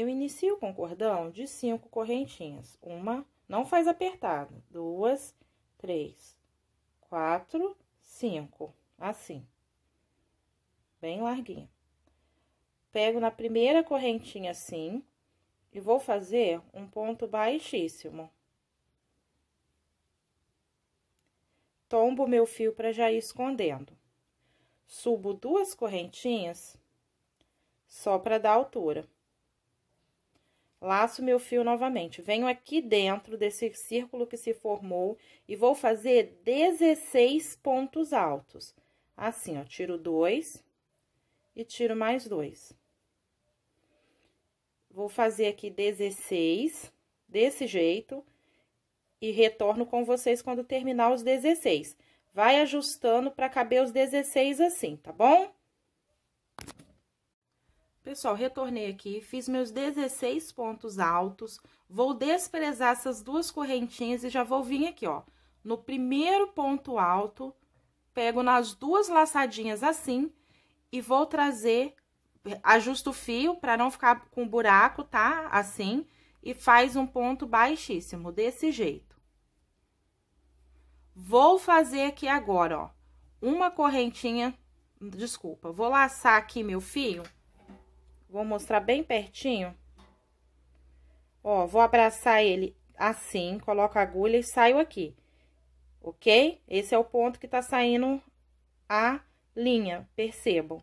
Eu inicio com cordão de cinco correntinhas. Uma, não faz apertado. Duas, três, quatro, cinco. Assim. Bem larguinha. Pego na primeira correntinha assim e vou fazer um ponto baixíssimo. Tombo meu fio para já ir escondendo. Subo duas correntinhas só para dar altura. Laço meu fio novamente. Venho aqui dentro desse círculo que se formou e vou fazer 16 pontos altos. Assim, ó, tiro dois e tiro mais dois. Vou fazer aqui 16, desse jeito, e retorno com vocês quando terminar os 16. Vai ajustando para caber os 16 assim, tá bom? Pessoal, retornei aqui, fiz meus 16 pontos altos, vou desprezar essas duas correntinhas e já vou vir aqui, ó, no primeiro ponto alto, pego nas duas laçadinhas assim e vou trazer, ajusto o fio para não ficar com buraco, tá? Assim, e faz um ponto baixíssimo, desse jeito. Vou fazer aqui agora, ó, uma correntinha, desculpa, vou laçar aqui meu fio Vou mostrar bem pertinho. Ó, vou abraçar ele assim, coloco a agulha e saio aqui, ok? Esse é o ponto que tá saindo a linha, percebam.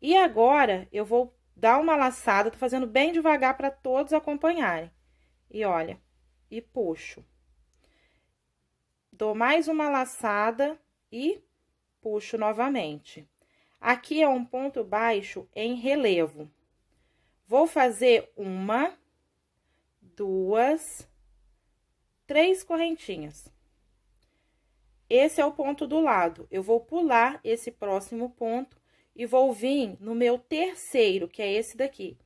E agora, eu vou dar uma laçada, tô fazendo bem devagar para todos acompanharem. E olha, e puxo. Dou mais uma laçada e puxo novamente. Aqui é um ponto baixo em relevo. Vou fazer uma, duas, três correntinhas. Esse é o ponto do lado. Eu vou pular esse próximo ponto e vou vir no meu terceiro, que é esse daqui.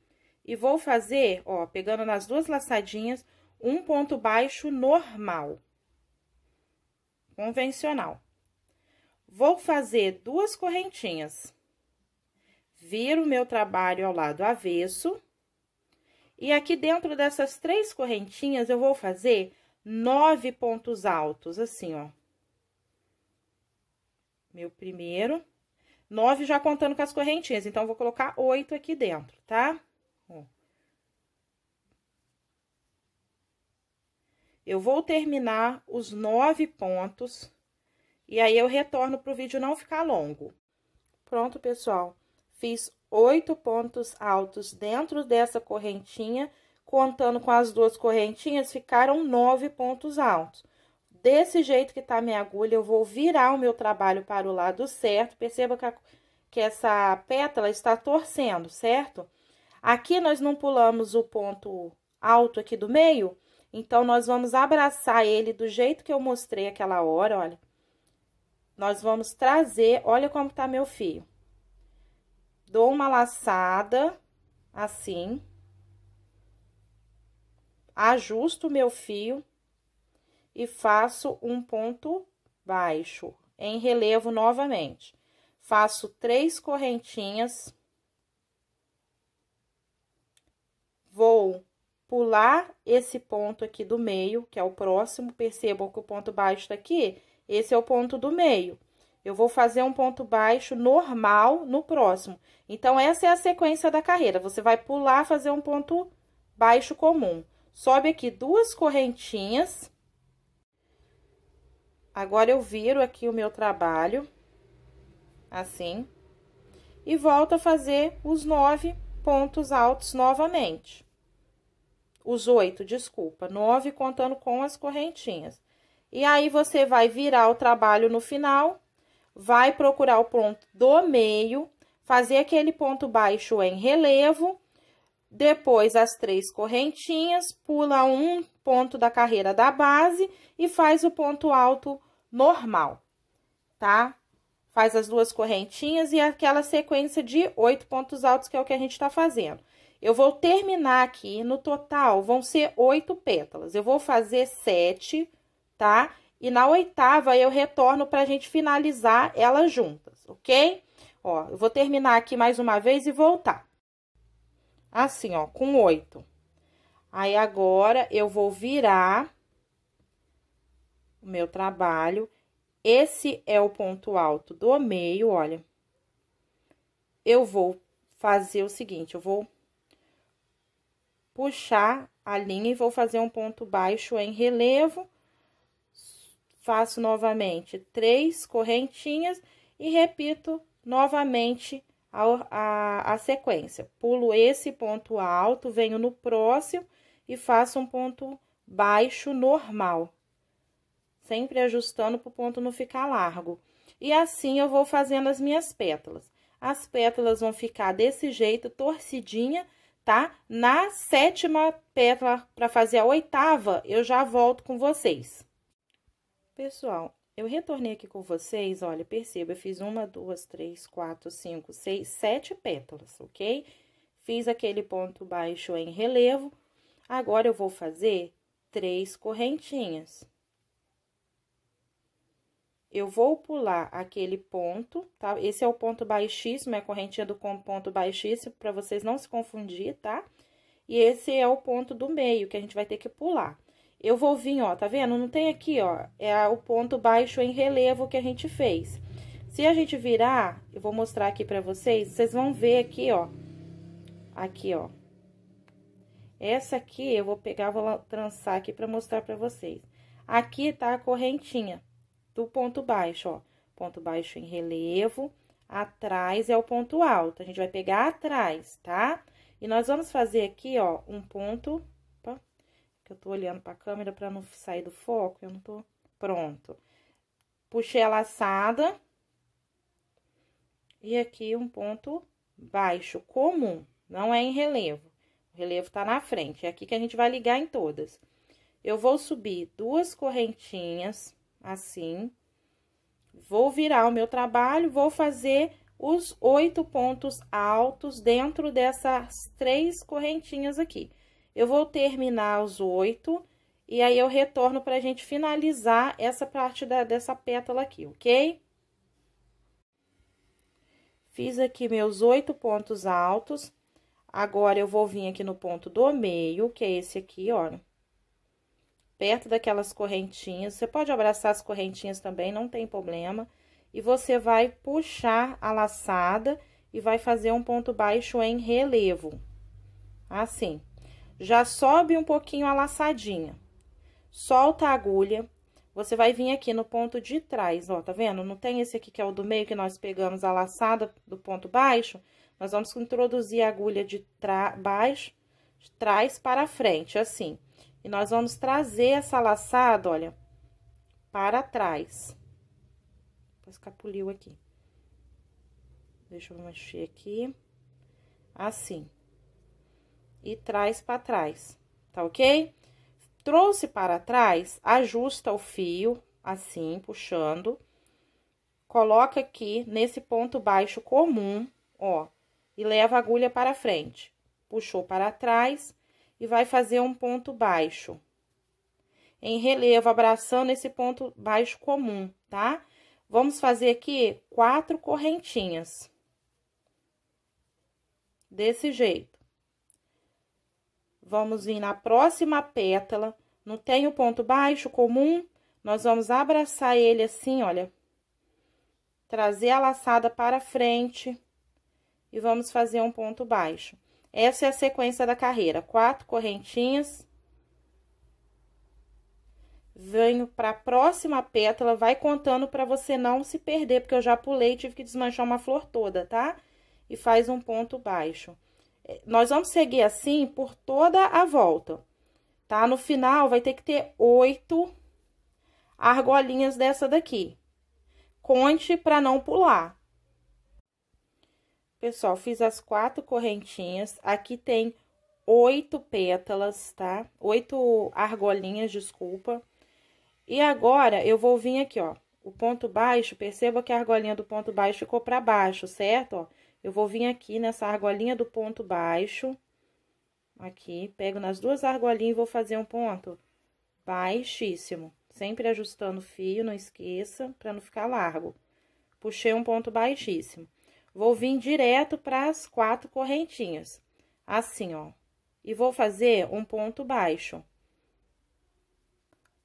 E vou fazer, ó, pegando nas duas laçadinhas, um ponto baixo normal. Convencional. Vou fazer duas correntinhas viro meu trabalho ao lado avesso. E aqui dentro dessas três correntinhas, eu vou fazer nove pontos altos, assim, ó. Meu primeiro, nove já contando com as correntinhas, então, vou colocar oito aqui dentro, tá? Ó. Eu vou terminar os nove pontos, e aí eu retorno pro vídeo não ficar longo. Pronto, pessoal. Fiz oito pontos altos dentro dessa correntinha, contando com as duas correntinhas, ficaram nove pontos altos. Desse jeito que tá minha agulha, eu vou virar o meu trabalho para o lado certo. Perceba que, a, que essa pétala está torcendo, certo? Aqui nós não pulamos o ponto alto aqui do meio, então, nós vamos abraçar ele do jeito que eu mostrei aquela hora, olha. Nós vamos trazer, olha como tá meu fio dou uma laçada, assim. Ajusto meu fio e faço um ponto baixo em relevo novamente. Faço três correntinhas. Vou pular esse ponto aqui do meio, que é o próximo. Percebam que o ponto baixo está aqui. Esse é o ponto do meio eu vou fazer um ponto baixo normal no próximo. Então, essa é a sequência da carreira. Você vai pular, fazer um ponto baixo comum. Sobe aqui duas correntinhas. Agora, eu viro aqui o meu trabalho, assim. E volto a fazer os nove pontos altos novamente. Os oito, desculpa, nove contando com as correntinhas. E aí, você vai virar o trabalho no final vai procurar o ponto do meio, fazer aquele ponto baixo em relevo, depois as três correntinhas, pula um ponto da carreira da base e faz o ponto alto normal, tá? Faz as duas correntinhas e aquela sequência de oito pontos altos, que é o que a gente tá fazendo. Eu vou terminar aqui, no total, vão ser oito pétalas. Eu vou fazer sete, tá? E na oitava eu retorno para a gente finalizar elas juntas, ok? Ó, eu vou terminar aqui mais uma vez e voltar. Assim, ó, com oito. Aí, agora, eu vou virar o meu trabalho. Esse é o ponto alto do meio, olha. Eu vou fazer o seguinte, eu vou puxar a linha e vou fazer um ponto baixo em relevo faço novamente três correntinhas e repito novamente a, a, a, sequência. Pulo esse ponto alto, venho no próximo e faço um ponto baixo normal. Sempre ajustando para o ponto não ficar largo. E assim eu vou fazendo as minhas pétalas. As pétalas vão ficar desse jeito, torcidinha, tá? Na sétima pétala, para fazer a oitava, eu já volto com vocês. Pessoal, eu retornei aqui com vocês, olha, perceba, eu fiz uma, duas, três, quatro, cinco, seis, sete pétalas, ok? Fiz aquele ponto baixo em relevo. Agora, eu vou fazer três correntinhas. Eu vou pular aquele ponto, tá? Esse é o ponto baixíssimo, é a correntinha do ponto baixíssimo, para vocês não se confundir, tá? E esse é o ponto do meio, que a gente vai ter que pular. Eu vou vir, ó, tá vendo? Não tem aqui, ó, é o ponto baixo em relevo que a gente fez. Se a gente virar, eu vou mostrar aqui pra vocês, vocês vão ver aqui, ó, aqui, ó. Essa aqui eu vou pegar, vou trançar aqui pra mostrar pra vocês. Aqui tá a correntinha do ponto baixo, ó, ponto baixo em relevo, atrás é o ponto alto. A gente vai pegar atrás, tá? E nós vamos fazer aqui, ó, um ponto que eu tô olhando pra câmera pra não sair do foco, eu não tô... Pronto. Puxei a laçada. E aqui um ponto baixo comum, não é em relevo. O relevo tá na frente, é aqui que a gente vai ligar em todas. Eu vou subir duas correntinhas, assim. Vou virar o meu trabalho, vou fazer os oito pontos altos dentro dessas três correntinhas aqui. Eu vou terminar os oito e aí eu retorno pra gente finalizar essa parte da, dessa pétala aqui, ok? Fiz aqui meus oito pontos altos. Agora, eu vou vir aqui no ponto do meio, que é esse aqui, ó. Perto daquelas correntinhas. Você pode abraçar as correntinhas também, não tem problema. E você vai puxar a laçada e vai fazer um ponto baixo em relevo. Assim já sobe um pouquinho a laçadinha. Solta a agulha, você vai vir aqui no ponto de trás, ó, tá vendo? Não tem esse aqui que é o do meio, que nós pegamos a laçada do ponto baixo? Nós vamos introduzir a agulha de baixo, de trás para frente, assim. E nós vamos trazer essa laçada, olha, para trás. Escapuliu aqui. Deixa eu mexer aqui. Assim e traz para trás, tá ok? Trouxe para trás, ajusta o fio, assim, puxando. Coloca aqui nesse ponto baixo comum, ó, e leva a agulha para frente. Puxou para trás e vai fazer um ponto baixo. Em relevo, abraçando esse ponto baixo comum, tá? Vamos fazer aqui quatro correntinhas. Desse jeito. Vamos vir na próxima pétala, não tem o ponto baixo comum, nós vamos abraçar ele assim, olha. Trazer a laçada para frente e vamos fazer um ponto baixo. Essa é a sequência da carreira, quatro correntinhas. Venho para a próxima pétala, vai contando para você não se perder, porque eu já pulei, tive que desmanchar uma flor toda, tá? E faz um ponto baixo. Nós vamos seguir assim por toda a volta, tá? No final, vai ter que ter oito argolinhas dessa daqui. Conte para não pular. Pessoal, fiz as quatro correntinhas. Aqui tem oito pétalas, tá? Oito argolinhas, desculpa. E agora, eu vou vir aqui, ó. O ponto baixo, perceba que a argolinha do ponto baixo ficou para baixo, certo? Ó, eu vou vir aqui nessa argolinha do ponto baixo, aqui, pego nas duas argolinhas e vou fazer um ponto baixíssimo. Sempre ajustando o fio, não esqueça, para não ficar largo. Puxei um ponto baixíssimo. Vou vir direto para as quatro correntinhas, assim, ó. E vou fazer um ponto baixo.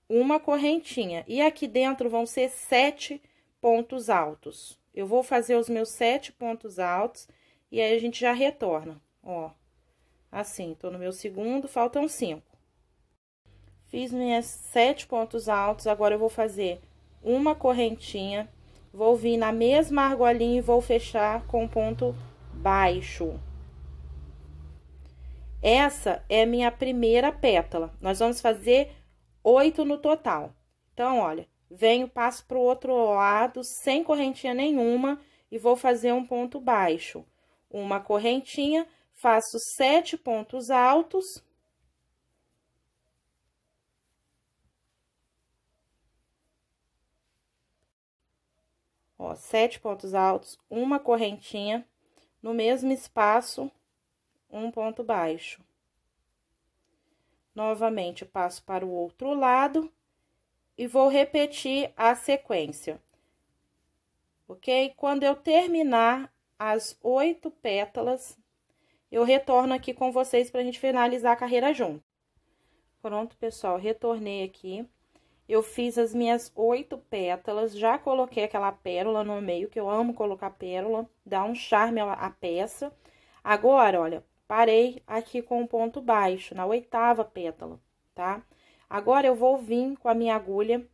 Uma correntinha. E aqui dentro vão ser sete pontos altos. Eu vou fazer os meus sete pontos altos e aí a gente já retorna, ó. Assim, tô no meu segundo, faltam cinco. Fiz minhas sete pontos altos, agora eu vou fazer uma correntinha, vou vir na mesma argolinha e vou fechar com ponto baixo. Essa é minha primeira pétala. Nós vamos fazer oito no total. Então, olha, venho, passo para o outro lado sem correntinha nenhuma e vou fazer um ponto baixo. Uma correntinha, faço sete pontos altos. Ó, sete pontos altos, uma correntinha, no mesmo espaço, um ponto baixo. Novamente, passo para o outro lado e vou repetir a sequência, ok? Quando eu terminar as oito pétalas, eu retorno aqui com vocês para a gente finalizar a carreira junto. Pronto, pessoal, retornei aqui. Eu fiz as minhas oito pétalas, já coloquei aquela pérola no meio, que eu amo colocar pérola, dá um charme à peça. Agora, olha, parei aqui com o um ponto baixo, na oitava pétala, tá? Tá? Agora, eu vou vir com a minha agulha,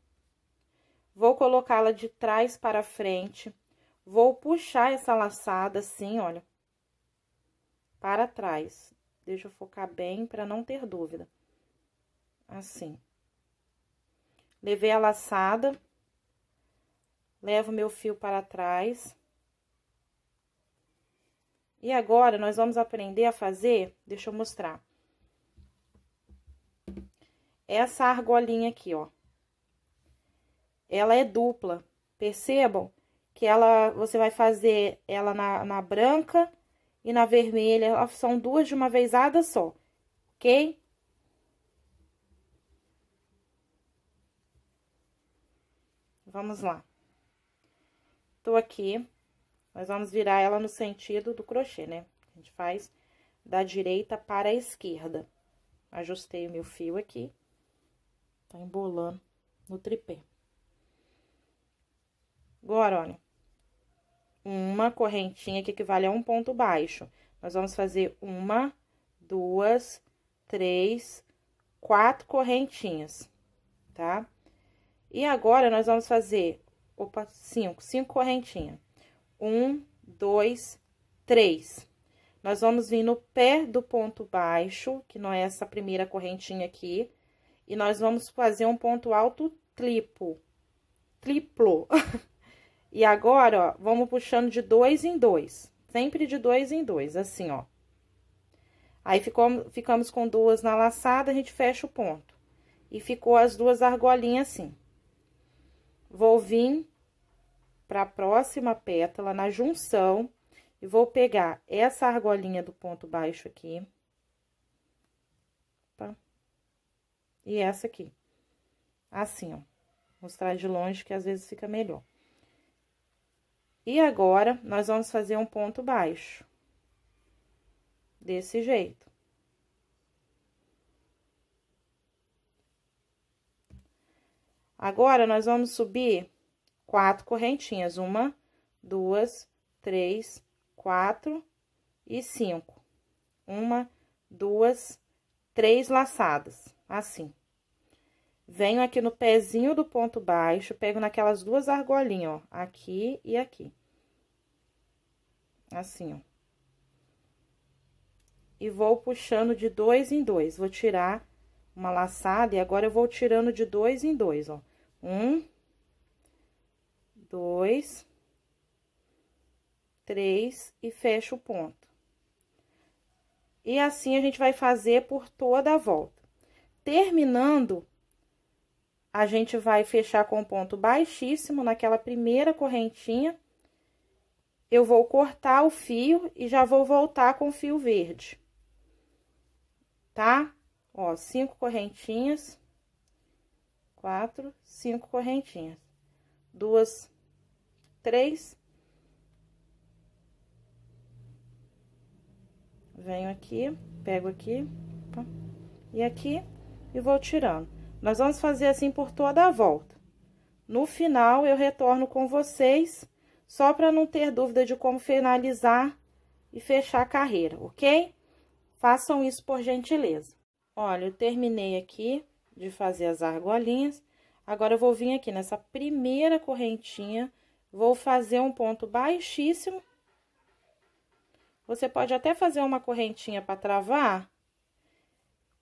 vou colocá-la de trás para frente, vou puxar essa laçada assim, olha, para trás. Deixa eu focar bem para não ter dúvida. Assim. Levei a laçada, levo meu fio para trás. E agora, nós vamos aprender a fazer, deixa eu mostrar, essa argolinha aqui, ó. Ela é dupla, percebam que ela, você vai fazer ela na, na branca e na vermelha, elas são duas de uma vezada só, ok? Vamos lá. Tô aqui, nós vamos virar ela no sentido do crochê, né? A gente faz da direita para a esquerda. Ajustei o meu fio aqui. Tá embolando no tripé. Agora, olha. Uma correntinha que equivale a é um ponto baixo. Nós vamos fazer uma, duas, três, quatro correntinhas, tá? E agora, nós vamos fazer, opa, cinco, cinco correntinhas. Um, dois, três. Nós vamos vir no pé do ponto baixo, que não é essa primeira correntinha aqui. E nós vamos fazer um ponto alto triplo. Triplo. e agora, ó, vamos puxando de dois em dois. Sempre de dois em dois, assim, ó. Aí, ficou, ficamos com duas na laçada, a gente fecha o ponto. E ficou as duas argolinhas assim. Vou vir para a próxima pétala, na junção, e vou pegar essa argolinha do ponto baixo aqui e essa aqui. Assim, ó. Mostrar de longe que às vezes fica melhor. E agora, nós vamos fazer um ponto baixo. Desse jeito. Agora, nós vamos subir quatro correntinhas. Uma, duas, três, quatro e cinco. Uma, duas, três laçadas, assim. Venho aqui no pezinho do ponto baixo, pego naquelas duas argolinhas, ó, aqui e aqui. Assim, ó. E vou puxando de dois em dois. Vou tirar uma laçada e agora eu vou tirando de dois em dois, ó. Um, dois, três e fecho o ponto. E assim a gente vai fazer por toda a volta. Terminando a gente vai fechar com ponto baixíssimo naquela primeira correntinha. Eu vou cortar o fio e já vou voltar com o fio verde. Tá? Ó, cinco correntinhas. Quatro, cinco correntinhas. Duas, três. Venho aqui, pego aqui, e aqui, e vou tirando. Nós vamos fazer assim por toda a volta. No final, eu retorno com vocês, só para não ter dúvida de como finalizar e fechar a carreira, ok? Façam isso por gentileza. Olha, eu terminei aqui de fazer as argolinhas. Agora, eu vou vir aqui nessa primeira correntinha, vou fazer um ponto baixíssimo. Você pode até fazer uma correntinha para travar,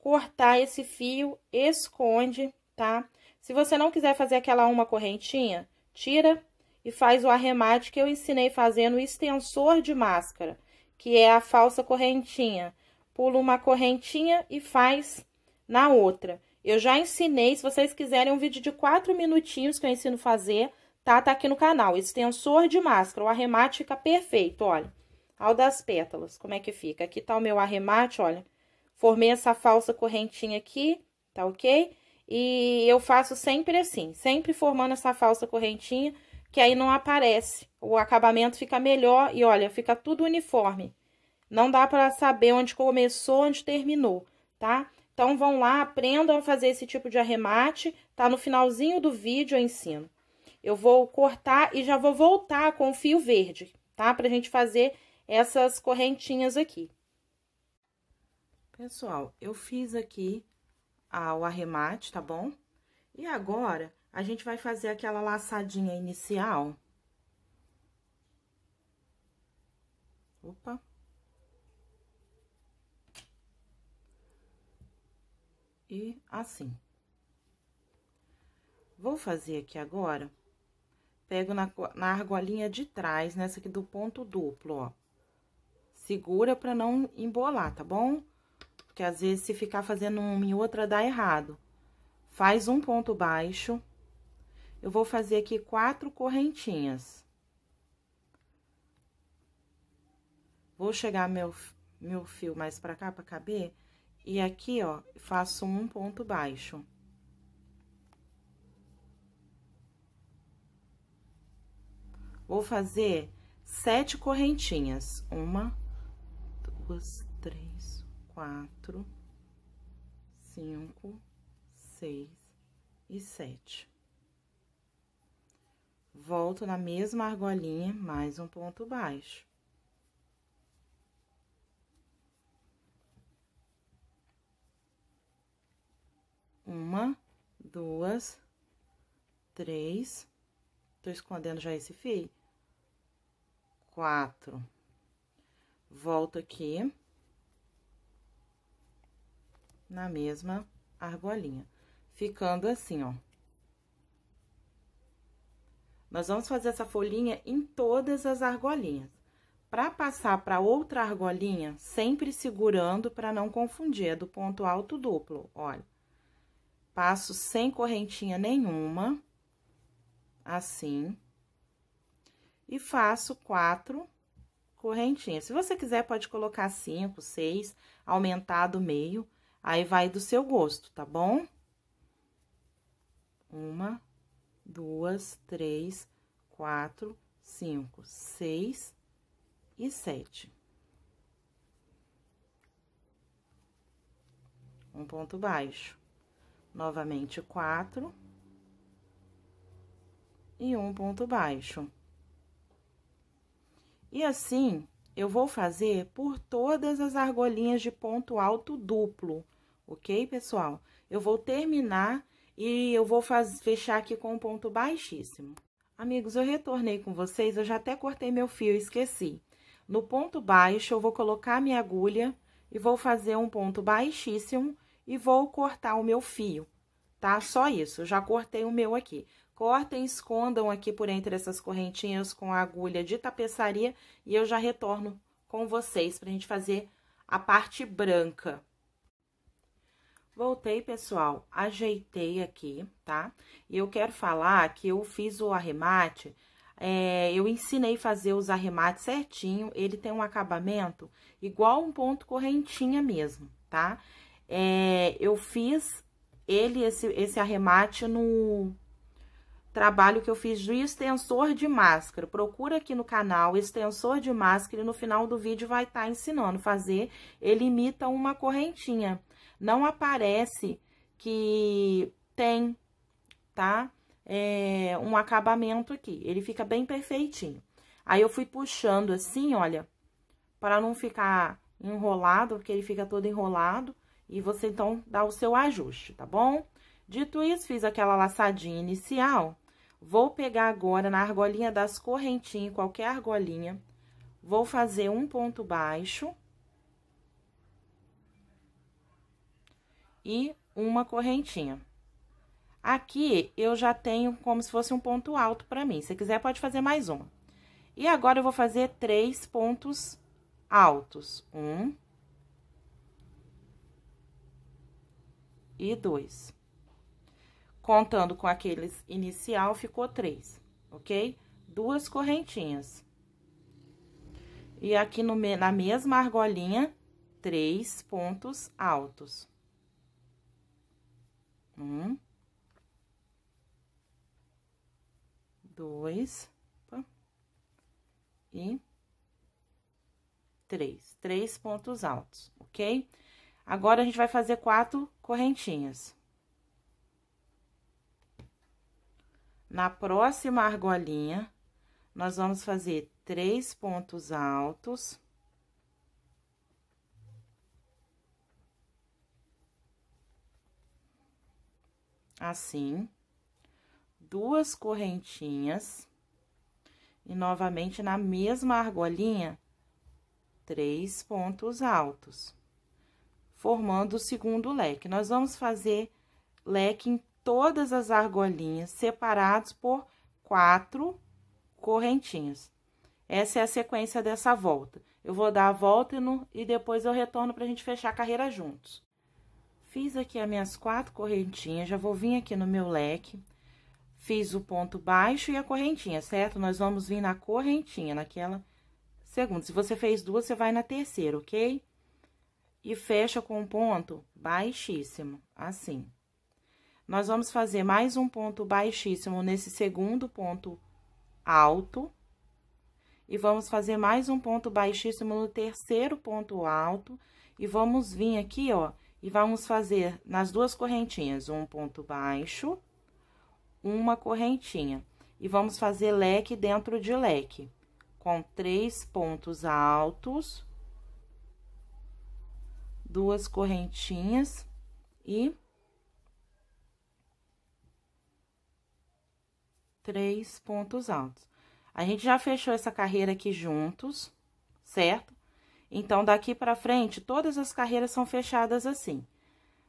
cortar esse fio, esconde, tá? Se você não quiser fazer aquela uma correntinha, tira e faz o arremate que eu ensinei fazendo o extensor de máscara, que é a falsa correntinha. Pula uma correntinha e faz na outra. Eu já ensinei, se vocês quiserem, um vídeo de quatro minutinhos que eu ensino fazer, tá? Tá aqui no canal, extensor de máscara, o arremate fica perfeito, olha. Ao das pétalas, como é que fica? Aqui tá o meu arremate, olha formei essa falsa correntinha aqui, tá ok? E eu faço sempre assim, sempre formando essa falsa correntinha, que aí não aparece. O acabamento fica melhor e, olha, fica tudo uniforme. Não dá para saber onde começou, onde terminou, tá? Então, vão lá, aprendam a fazer esse tipo de arremate, tá? No finalzinho do vídeo eu ensino. Eu vou cortar e já vou voltar com o fio verde, tá? Pra gente fazer essas correntinhas aqui. Pessoal, eu fiz aqui o arremate, tá bom? E agora, a gente vai fazer aquela laçadinha inicial. Opa! E assim. Vou fazer aqui agora, pego na, na argolinha de trás, nessa aqui do ponto duplo, ó. Segura pra não embolar, tá bom? Tá bom? Porque às vezes se ficar fazendo uma e outra dá errado. Faz um ponto baixo. Eu vou fazer aqui quatro correntinhas. Vou chegar meu, meu fio mais pra cá pra caber. E aqui, ó, faço um ponto baixo. Vou fazer sete correntinhas. Uma, duas, três, quatro, cinco, seis e sete. Volto na mesma argolinha, mais um ponto baixo. Uma, duas, três, tô escondendo já esse fio, quatro. Volto aqui, na mesma argolinha, ficando assim, ó. Nós vamos fazer essa folhinha em todas as argolinhas. Para passar para outra argolinha, sempre segurando para não confundir, é do ponto alto duplo, olha. Passo sem correntinha nenhuma, assim. E faço quatro correntinhas. Se você quiser, pode colocar cinco, seis, aumentado do meio, Aí, vai do seu gosto, tá bom? Uma, duas, três, quatro, cinco, seis e sete. Um ponto baixo. Novamente, quatro. E um ponto baixo. E assim, eu vou fazer por todas as argolinhas de ponto alto duplo ok, pessoal? Eu vou terminar e eu vou faz, fechar aqui com um ponto baixíssimo. Amigos, eu retornei com vocês, eu já até cortei meu fio, esqueci. No ponto baixo, eu vou colocar minha agulha e vou fazer um ponto baixíssimo e vou cortar o meu fio, tá? Só isso, já cortei o meu aqui. Cortem, escondam aqui por entre essas correntinhas com a agulha de tapeçaria e eu já retorno com vocês pra gente fazer a parte branca. Voltei, pessoal, ajeitei aqui, tá? E eu quero falar que eu fiz o arremate, é, eu ensinei a fazer os arremates certinho, ele tem um acabamento igual um ponto correntinha mesmo, tá? É, eu fiz ele, esse, esse arremate no trabalho que eu fiz de extensor de máscara. Procura aqui no canal extensor de máscara e no final do vídeo vai estar tá ensinando fazer. Ele imita uma correntinha não aparece que tem, tá? É, um acabamento aqui, ele fica bem perfeitinho. Aí eu fui puxando assim, olha, para não ficar enrolado, porque ele fica todo enrolado, e você então dá o seu ajuste, tá bom? Dito isso, fiz aquela laçadinha inicial, vou pegar agora na argolinha das correntinhas, qualquer argolinha, vou fazer um ponto baixo, e uma correntinha. Aqui eu já tenho como se fosse um ponto alto para mim. Se quiser, pode fazer mais uma. E agora eu vou fazer três pontos altos. Um. E dois. Contando com aqueles inicial, ficou três, ok? Duas correntinhas. E aqui no, na mesma argolinha, três pontos altos. Um. Dois. Opa, e três. Três pontos altos, ok? Agora, a gente vai fazer quatro correntinhas. Na próxima argolinha, nós vamos fazer três pontos altos assim, duas correntinhas, e novamente na mesma argolinha, três pontos altos, formando o segundo leque. Nós vamos fazer leque em todas as argolinhas, separados por quatro correntinhas. Essa é a sequência dessa volta. Eu vou dar a volta e, no, e depois eu retorno para a gente fechar a carreira juntos. Fiz aqui as minhas quatro correntinhas, já vou vir aqui no meu leque, fiz o ponto baixo e a correntinha, certo? Nós vamos vir na correntinha, naquela segunda. Se você fez duas, você vai na terceira, ok? E fecha com um ponto baixíssimo, assim. Nós vamos fazer mais um ponto baixíssimo nesse segundo ponto alto. E vamos fazer mais um ponto baixíssimo no terceiro ponto alto. E vamos vir aqui, ó, e vamos fazer nas duas correntinhas um ponto baixo, uma correntinha. E vamos fazer leque dentro de leque, com três pontos altos, duas correntinhas e três pontos altos. A gente já fechou essa carreira aqui juntos, certo? Então, daqui para frente, todas as carreiras são fechadas assim.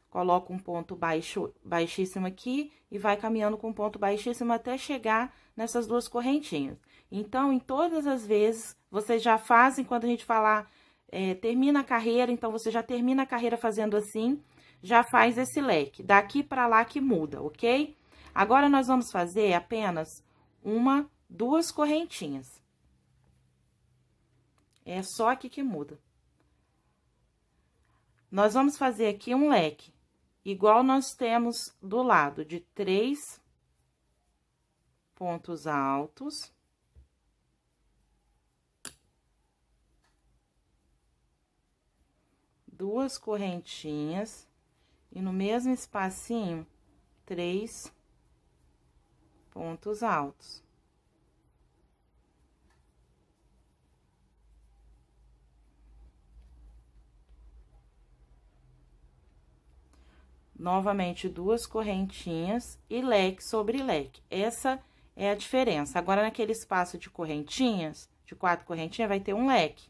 Coloca um ponto baixo, baixíssimo aqui e vai caminhando com um ponto baixíssimo até chegar nessas duas correntinhas. Então, em todas as vezes, vocês já fazem, quando a gente falar, é, termina a carreira, então, você já termina a carreira fazendo assim, já faz esse leque. Daqui para lá que muda, ok? Agora, nós vamos fazer apenas uma, duas correntinhas. É só aqui que muda. Nós vamos fazer aqui um leque, igual nós temos do lado de três pontos altos. Duas correntinhas e no mesmo espacinho, três pontos altos. novamente duas correntinhas e leque sobre leque. Essa é a diferença. Agora, naquele espaço de correntinhas, de quatro correntinhas, vai ter um leque.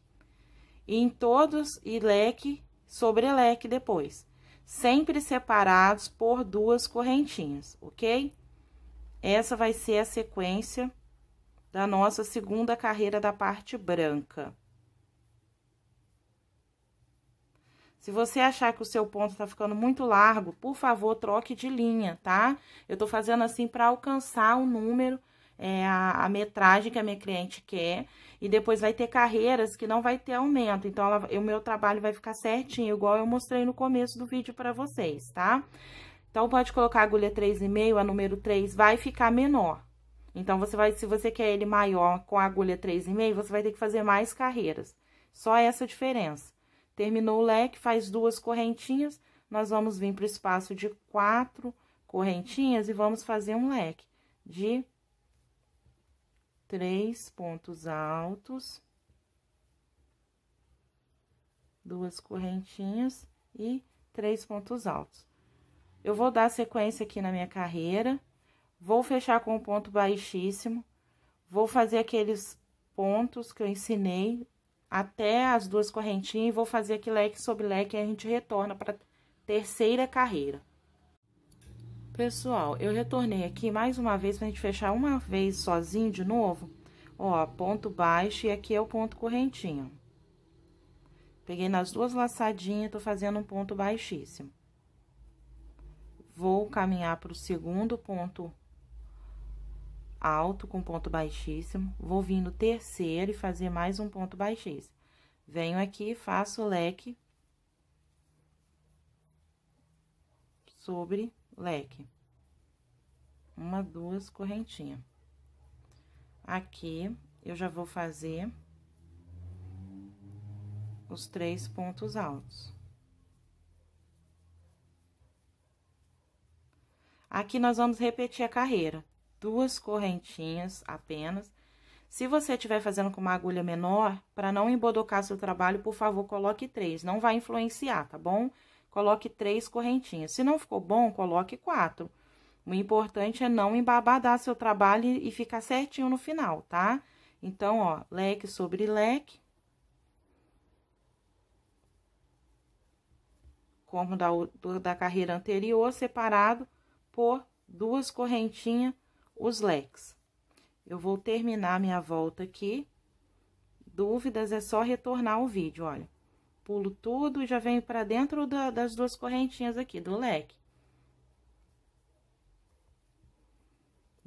E em todos, e leque sobre leque depois. Sempre separados por duas correntinhas, ok? Essa vai ser a sequência da nossa segunda carreira da parte branca. Se você achar que o seu ponto tá ficando muito largo, por favor, troque de linha, tá? Eu tô fazendo assim para alcançar o número, é, a, a, metragem que a minha cliente quer. E depois vai ter carreiras que não vai ter aumento. Então, ela, o meu trabalho vai ficar certinho, igual eu mostrei no começo do vídeo para vocês, tá? Então, pode colocar a agulha 3,5, a número 3 vai ficar menor. Então, você vai, se você quer ele maior com a agulha 3,5, você vai ter que fazer mais carreiras. Só essa diferença. Terminou o leque, faz duas correntinhas, nós vamos vir para o espaço de quatro correntinhas e vamos fazer um leque de três pontos altos, duas correntinhas e três pontos altos. Eu vou dar sequência aqui na minha carreira, vou fechar com um ponto baixíssimo, vou fazer aqueles pontos que eu ensinei até as duas correntinhas e vou fazer aqui leque sobre leque e a gente retorna para terceira carreira. Pessoal, eu retornei aqui mais uma vez para a gente fechar uma vez sozinho de novo. Ó, ponto baixo e aqui é o ponto correntinho. Peguei nas duas laçadinhas, tô fazendo um ponto baixíssimo. Vou caminhar para o segundo ponto alto com ponto baixíssimo, vou vindo terceiro e fazer mais um ponto baixíssimo. Venho aqui, faço leque sobre leque. Uma, duas correntinhas. Aqui, eu já vou fazer os três pontos altos. Aqui, nós vamos repetir a carreira duas correntinhas apenas. Se você estiver fazendo com uma agulha menor, para não embodocar seu trabalho, por favor, coloque três. Não vai influenciar, tá bom? Coloque três correntinhas. Se não ficou bom, coloque quatro. O importante é não embabadar seu trabalho e ficar certinho no final, tá? Então, ó, leque sobre leque. Como da, da carreira anterior, separado por duas correntinhas os leques. Eu vou terminar minha volta aqui. Dúvidas é só retornar o vídeo, olha. Pulo tudo e já venho para dentro da, das duas correntinhas aqui do leque.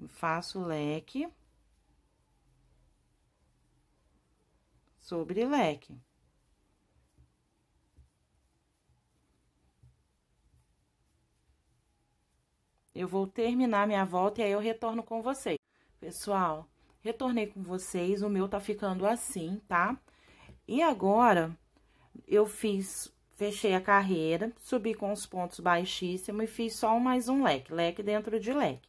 Faço leque. Sobre leque. Eu vou terminar minha volta e aí eu retorno com vocês. Pessoal, retornei com vocês, o meu tá ficando assim, tá? E agora, eu fiz, fechei a carreira, subi com os pontos baixíssimos e fiz só mais um leque, leque dentro de leque.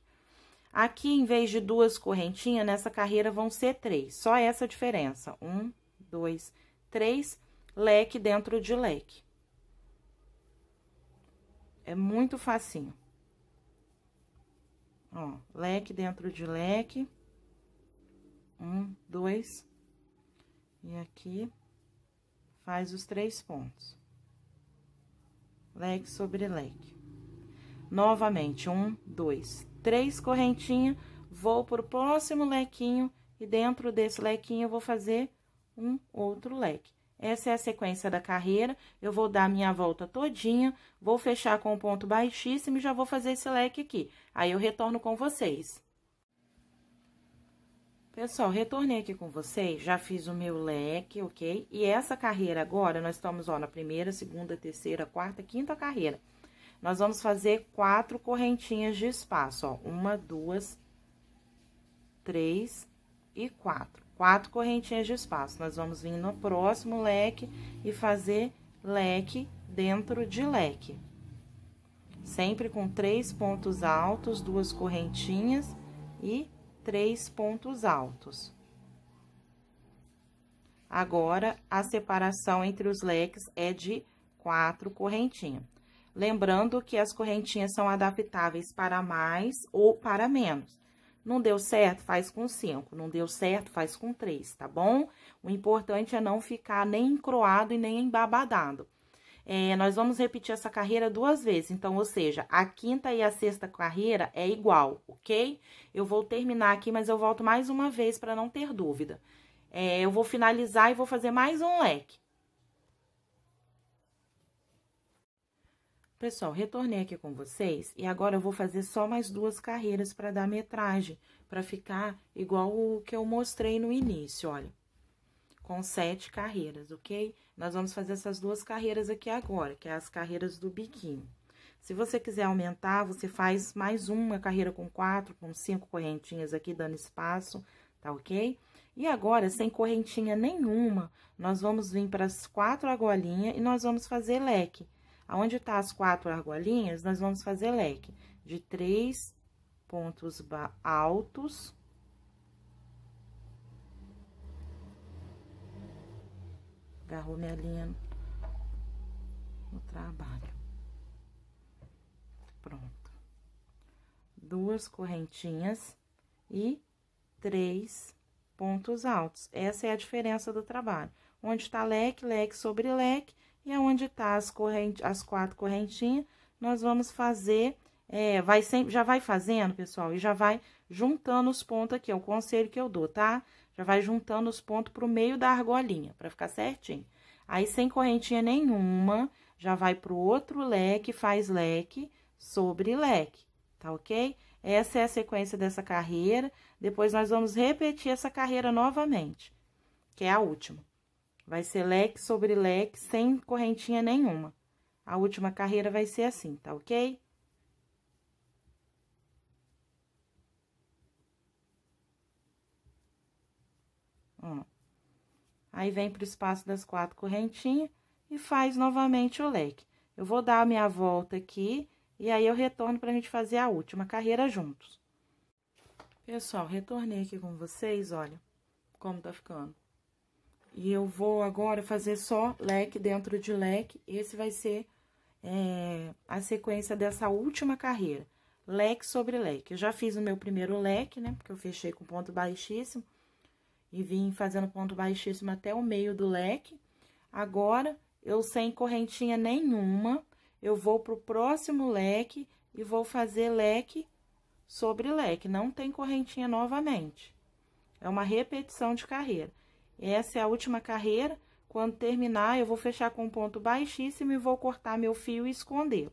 Aqui, em vez de duas correntinhas, nessa carreira vão ser três, só essa diferença. Um, dois, três, leque dentro de leque. É muito facinho. Ó, leque dentro de leque. Um, dois. E aqui, faz os três pontos. Leque sobre leque. Novamente, um, dois, três correntinhas, vou pro próximo lequinho e dentro desse lequinho eu vou fazer um outro leque. Essa é a sequência da carreira, eu vou dar minha volta todinha, vou fechar com um ponto baixíssimo e já vou fazer esse leque aqui. Aí, eu retorno com vocês. Pessoal, retornei aqui com vocês, já fiz o meu leque, ok? E essa carreira agora, nós estamos, ó, na primeira, segunda, terceira, quarta, quinta carreira. Nós vamos fazer quatro correntinhas de espaço, ó. Uma, duas, três e quatro quatro correntinhas de espaço. Nós vamos vir no próximo leque e fazer leque dentro de leque. Sempre com três pontos altos, duas correntinhas e três pontos altos. Agora, a separação entre os leques é de quatro correntinhas. Lembrando que as correntinhas são adaptáveis para mais ou para menos. Não deu certo, faz com cinco. Não deu certo, faz com três, tá bom? O importante é não ficar nem encroado e nem embabadado. É, nós vamos repetir essa carreira duas vezes, então, ou seja, a quinta e a sexta carreira é igual, ok? Eu vou terminar aqui, mas eu volto mais uma vez para não ter dúvida. É, eu vou finalizar e vou fazer mais um leque. Pessoal, retornei aqui com vocês e agora eu vou fazer só mais duas carreiras para dar metragem, para ficar igual o que eu mostrei no início, olha. Com sete carreiras, ok? Nós vamos fazer essas duas carreiras aqui agora, que é as carreiras do biquinho. Se você quiser aumentar, você faz mais uma carreira com quatro, com cinco correntinhas aqui, dando espaço, tá ok? E agora, sem correntinha nenhuma, nós vamos vir para as quatro argolinhas e nós vamos fazer leque. Aonde tá as quatro argolinhas, nós vamos fazer leque de três pontos altos. Agarrou minha linha no trabalho. Pronto. Duas correntinhas e três pontos altos. Essa é a diferença do trabalho. Onde está leque, leque sobre leque, e aonde é tá as, as quatro correntinhas, nós vamos fazer, é, vai sempre, já vai fazendo, pessoal, e já vai juntando os pontos aqui, é o conselho que eu dou, tá? Já vai juntando os pontos pro meio da argolinha, pra ficar certinho. Aí, sem correntinha nenhuma, já vai pro outro leque, faz leque sobre leque, tá ok? Essa é a sequência dessa carreira, depois nós vamos repetir essa carreira novamente, que é a última. Vai ser leque sobre leque, sem correntinha nenhuma. A última carreira vai ser assim, tá ok? Ó. Aí, vem pro espaço das quatro correntinhas e faz novamente o leque. Eu vou dar a minha volta aqui e aí eu retorno pra gente fazer a última carreira juntos. Pessoal, retornei aqui com vocês, olha como tá ficando. E eu vou agora fazer só leque dentro de leque. Esse vai ser é, a sequência dessa última carreira. Leque sobre leque. Eu já fiz o meu primeiro leque, né? Porque eu fechei com ponto baixíssimo. E vim fazendo ponto baixíssimo até o meio do leque. Agora, eu sem correntinha nenhuma, eu vou pro próximo leque e vou fazer leque sobre leque. Não tem correntinha novamente. É uma repetição de carreira. Essa é a última carreira. Quando terminar, eu vou fechar com um ponto baixíssimo e vou cortar meu fio e esconder.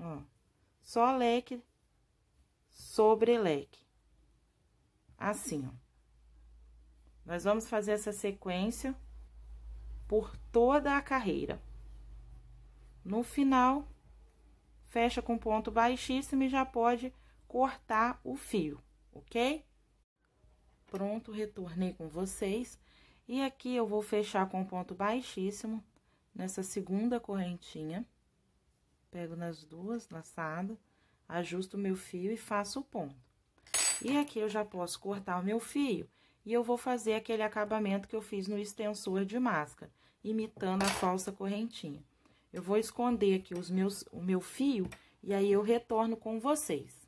Ó, só leque sobre leque. Assim, ó. Nós vamos fazer essa sequência por toda a carreira. No final, fecha com ponto baixíssimo e já pode cortar o fio, ok? pronto, retornei com vocês. E aqui eu vou fechar com ponto baixíssimo nessa segunda correntinha. Pego nas duas, laçada, ajusto o meu fio e faço o ponto. E aqui eu já posso cortar o meu fio e eu vou fazer aquele acabamento que eu fiz no extensor de máscara, imitando a falsa correntinha. Eu vou esconder aqui os meus, o meu fio e aí eu retorno com vocês.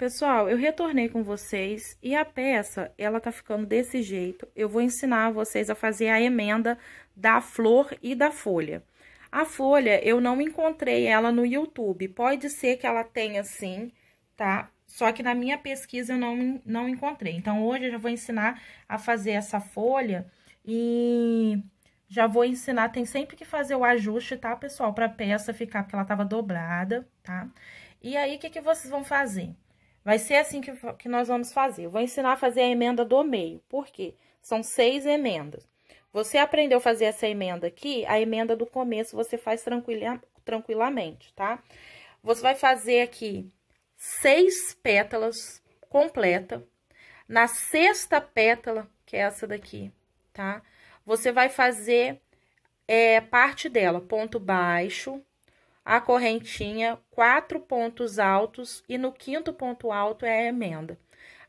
Pessoal, eu retornei com vocês e a peça, ela tá ficando desse jeito. Eu vou ensinar vocês a fazer a emenda da flor e da folha. A folha, eu não encontrei ela no YouTube. Pode ser que ela tenha sim, tá? Só que na minha pesquisa eu não, não encontrei. Então, hoje eu já vou ensinar a fazer essa folha e já vou ensinar. Tem sempre que fazer o ajuste, tá, pessoal? Pra peça ficar, porque ela tava dobrada, tá? E aí, o que, que vocês vão fazer? Vai ser assim que, que nós vamos fazer. Eu vou ensinar a fazer a emenda do meio. Por quê? São seis emendas. Você aprendeu a fazer essa emenda aqui, a emenda do começo você faz tranquila, tranquilamente, tá? Você vai fazer aqui seis pétalas completa. Na sexta pétala, que é essa daqui, tá? Você vai fazer é, parte dela, ponto baixo, a correntinha, quatro pontos altos e no quinto ponto alto é a emenda.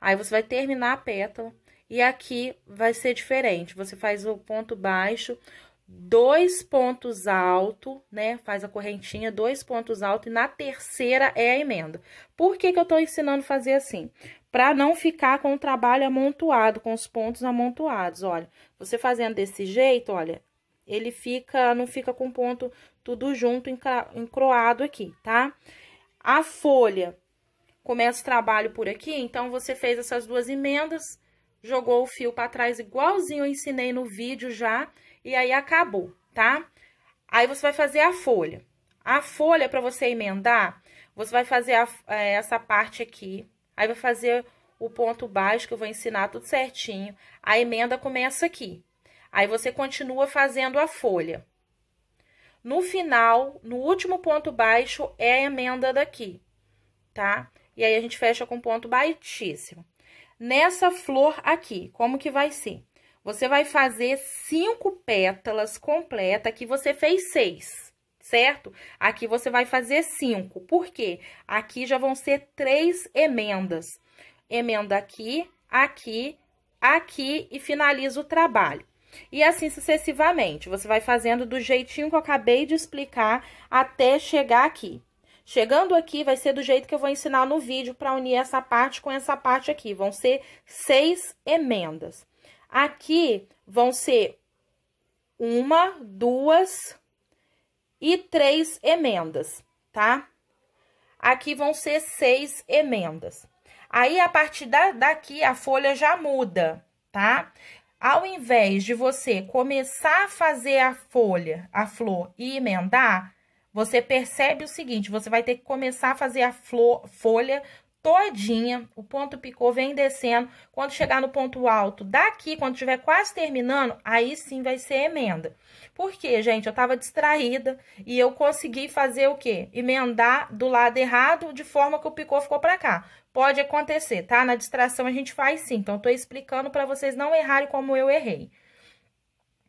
Aí você vai terminar a pétala e aqui vai ser diferente. Você faz o ponto baixo, dois pontos alto, né? Faz a correntinha, dois pontos alto e na terceira é a emenda. Por que que eu tô ensinando a fazer assim? Para não ficar com o trabalho amontoado, com os pontos amontoados, olha. Você fazendo desse jeito, olha, ele fica, não fica com ponto tudo junto, encroado aqui, tá? A folha, começa o trabalho por aqui, então você fez essas duas emendas, jogou o fio para trás igualzinho eu ensinei no vídeo já, e aí acabou, tá? Aí você vai fazer a folha. A folha, para você emendar, você vai fazer a, é, essa parte aqui, aí vai fazer o ponto baixo, que eu vou ensinar tudo certinho. A emenda começa aqui, Aí você continua fazendo a folha. No final, no último ponto baixo, é a emenda daqui, tá? E aí, a gente fecha com ponto baixíssimo. Nessa flor aqui, como que vai ser? Você vai fazer cinco pétalas completa, aqui você fez seis, certo? Aqui você vai fazer cinco, por quê? Aqui já vão ser três emendas. Emenda aqui, aqui, aqui e finaliza o trabalho. E assim sucessivamente, você vai fazendo do jeitinho que eu acabei de explicar até chegar aqui. Chegando aqui, vai ser do jeito que eu vou ensinar no vídeo para unir essa parte com essa parte aqui. Vão ser seis emendas. Aqui vão ser uma, duas e três emendas, tá? Aqui vão ser seis emendas. Aí, a partir da, daqui, a folha já muda, tá? ao invés de você começar a fazer a folha, a flor e emendar, você percebe o seguinte, você vai ter que começar a fazer a flor, folha todinha, o ponto picô vem descendo, quando chegar no ponto alto daqui, quando estiver quase terminando, aí sim vai ser emenda. Porque, gente, eu estava distraída e eu consegui fazer o quê? Emendar do lado errado, de forma que o picô ficou para cá. Pode acontecer, tá? Na distração a gente faz sim. Então, eu tô explicando para vocês não errarem como eu errei.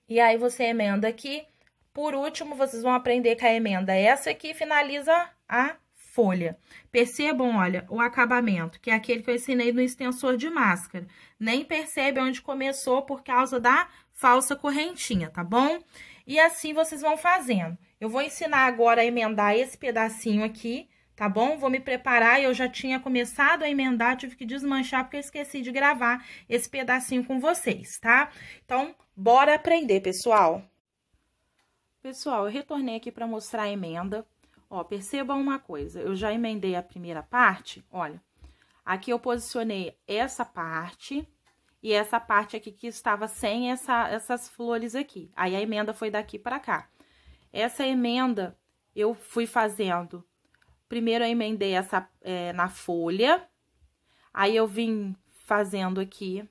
E aí, você emenda aqui. Por último, vocês vão aprender que a emenda é essa aqui finaliza a folha. Percebam, olha, o acabamento, que é aquele que eu ensinei no extensor de máscara. Nem percebe onde começou por causa da falsa correntinha, tá bom? E assim vocês vão fazendo. Eu vou ensinar agora a emendar esse pedacinho aqui tá bom? Vou me preparar, eu já tinha começado a emendar, tive que desmanchar porque eu esqueci de gravar esse pedacinho com vocês, tá? Então, bora aprender, pessoal! Pessoal, eu retornei aqui para mostrar a emenda. Ó, percebam uma coisa, eu já emendei a primeira parte, olha. Aqui eu posicionei essa parte e essa parte aqui que estava sem essa, essas flores aqui. Aí, a emenda foi daqui para cá. Essa emenda eu fui fazendo Primeiro eu emendei essa é, na folha, aí eu vim fazendo aqui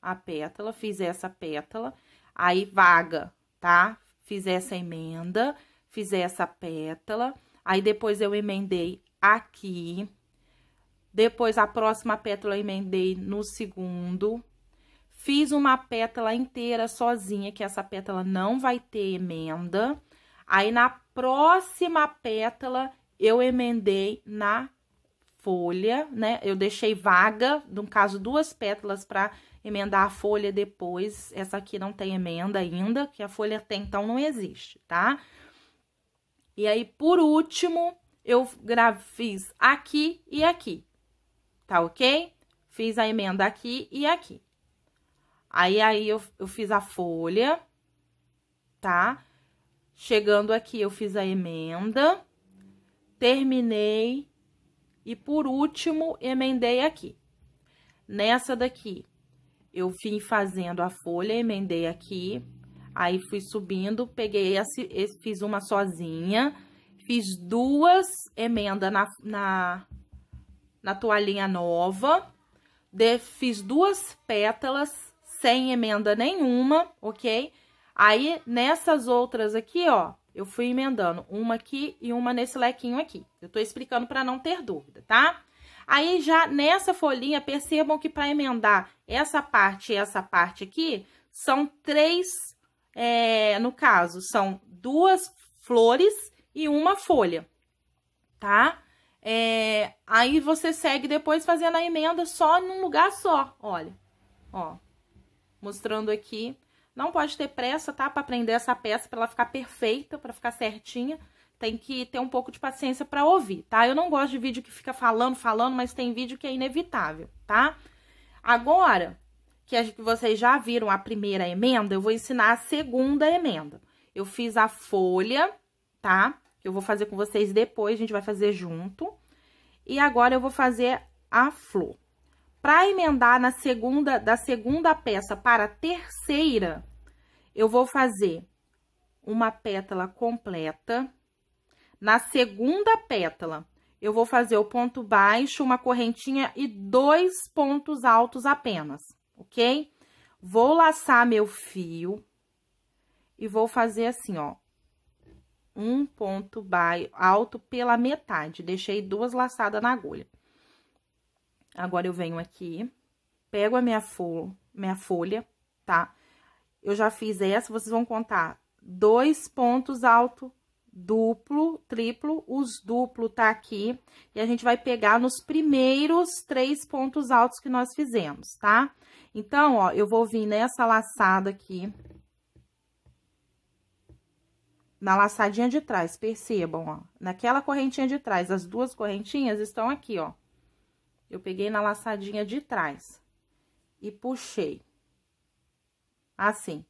a pétala, fiz essa pétala, aí vaga, tá? Fiz essa emenda, fiz essa pétala, aí depois eu emendei aqui, depois a próxima pétala eu emendei no segundo, fiz uma pétala inteira sozinha, que essa pétala não vai ter emenda, aí na próxima pétala eu emendei na folha, né? Eu deixei vaga, no caso, duas pétalas para emendar a folha depois. Essa aqui não tem emenda ainda, que a folha tem, então não existe, tá? E aí, por último, eu fiz aqui e aqui, tá ok? Fiz a emenda aqui e aqui. Aí, aí eu, eu fiz a folha, tá? Chegando aqui, eu fiz a emenda terminei e por último emendei aqui. Nessa daqui, eu vim fazendo a folha, emendei aqui, aí fui subindo, peguei esse, esse fiz uma sozinha, fiz duas emendas na, na, na toalhinha nova, de, fiz duas pétalas sem emenda nenhuma, ok? Aí, nessas outras aqui, ó, eu fui emendando uma aqui e uma nesse lequinho aqui. Eu tô explicando para não ter dúvida, tá? Aí, já nessa folhinha, percebam que para emendar essa parte e essa parte aqui, são três, é, no caso, são duas flores e uma folha, tá? É, aí, você segue depois fazendo a emenda só num lugar só, olha, ó, mostrando aqui não pode ter pressa, tá? Para aprender essa peça, para ela ficar perfeita, para ficar certinha. Tem que ter um pouco de paciência para ouvir, tá? Eu não gosto de vídeo que fica falando, falando, mas tem vídeo que é inevitável, tá? Agora que vocês já viram a primeira emenda, eu vou ensinar a segunda emenda. Eu fiz a folha, tá? Eu vou fazer com vocês depois, a gente vai fazer junto. E agora eu vou fazer a flor para emendar na segunda da segunda peça para a terceira, eu vou fazer uma pétala completa. Na segunda pétala, eu vou fazer o ponto baixo, uma correntinha e dois pontos altos apenas, ok? Vou laçar meu fio e vou fazer assim, ó. Um ponto alto pela metade, deixei duas laçadas na agulha. Agora eu venho aqui, pego a minha, minha folha, tá? Eu já fiz essa, vocês vão contar dois pontos alto duplo, triplo, os duplo tá aqui, e a gente vai pegar nos primeiros três pontos altos que nós fizemos, tá? Então, ó, eu vou vir nessa laçada aqui, na laçadinha de trás, percebam, ó, naquela correntinha de trás, as duas correntinhas estão aqui, ó, eu peguei na laçadinha de trás e puxei. Assim.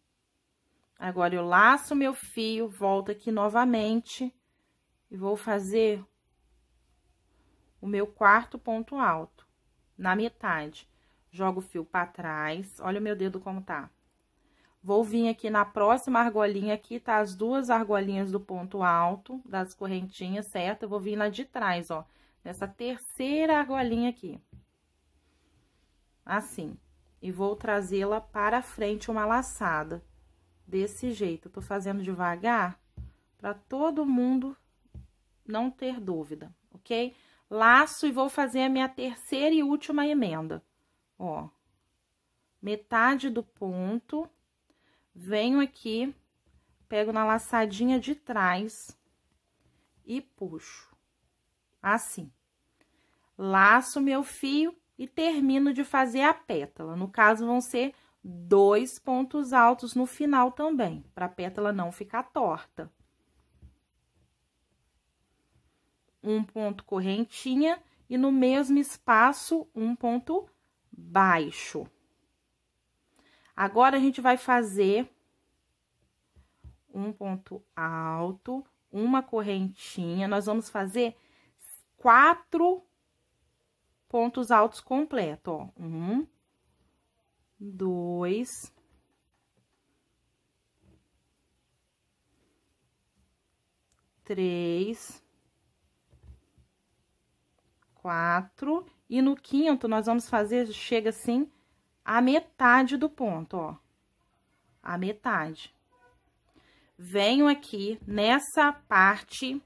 Agora, eu laço meu fio, volto aqui novamente e vou fazer o meu quarto ponto alto, na metade. Jogo o fio para trás, olha o meu dedo como tá. Vou vir aqui na próxima argolinha, aqui tá as duas argolinhas do ponto alto, das correntinhas, certo? Eu vou vir na de trás, ó nessa terceira argolinha aqui. Assim. E vou trazê-la para frente uma laçada. Desse jeito, tô fazendo devagar para todo mundo não ter dúvida, ok? Laço e vou fazer a minha terceira e última emenda. Ó, metade do ponto, venho aqui, pego na laçadinha de trás e puxo assim. Laço meu fio e termino de fazer a pétala. No caso, vão ser dois pontos altos no final também, para a pétala não ficar torta. Um ponto correntinha e no mesmo espaço, um ponto baixo. Agora, a gente vai fazer um ponto alto, uma correntinha, nós vamos fazer quatro pontos altos completo, ó. Um, dois... Três, quatro, e no quinto, nós vamos fazer, chega assim, a metade do ponto, ó. A metade. Venho aqui nessa parte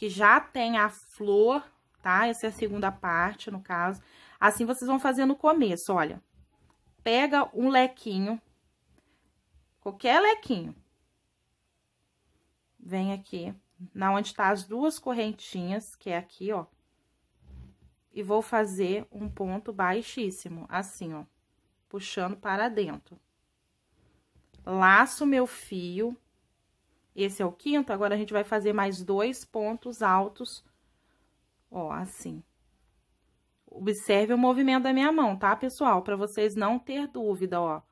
que já tem a flor, tá? Essa é a segunda parte, no caso. Assim vocês vão fazer no começo, olha. Pega um lequinho, qualquer lequinho. Vem aqui, na onde tá as duas correntinhas, que é aqui, ó. E vou fazer um ponto baixíssimo, assim, ó. Puxando para dentro. Laço meu fio esse é o quinto, agora a gente vai fazer mais dois pontos altos, ó, assim. Observe o movimento da minha mão, tá, pessoal? Para vocês não ter dúvida, ó.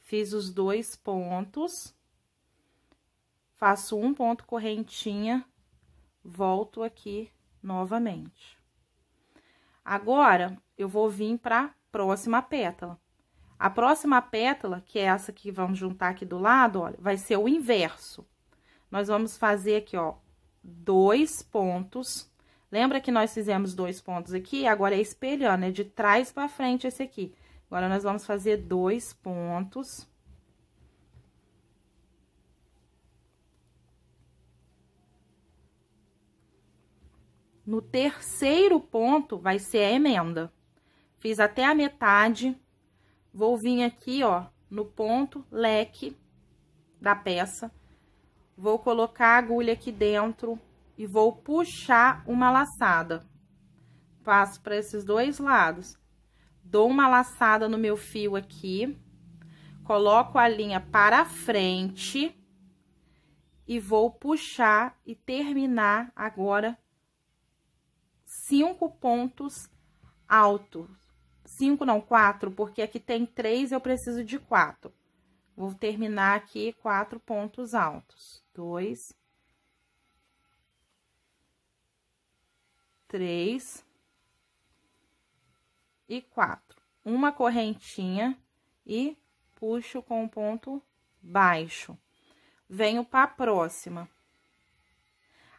Fiz os dois pontos, faço um ponto correntinha, volto aqui novamente. Agora, eu vou vir para próxima pétala. A próxima pétala, que é essa que vamos juntar aqui do lado, olha, vai ser o inverso. Nós vamos fazer aqui, ó, dois pontos. Lembra que nós fizemos dois pontos aqui? Agora é espelhando, é de trás pra frente esse aqui. Agora, nós vamos fazer dois pontos. No terceiro ponto, vai ser a emenda. Fiz até a metade Vou vir aqui, ó, no ponto, leque da peça. Vou colocar a agulha aqui dentro e vou puxar uma laçada. Passo para esses dois lados. Dou uma laçada no meu fio aqui. Coloco a linha para frente. E vou puxar e terminar agora cinco pontos altos cinco não, quatro, porque aqui tem três, eu preciso de quatro. Vou terminar aqui quatro pontos altos. Dois. Três. E quatro. Uma correntinha e puxo com um ponto baixo. Venho para próxima.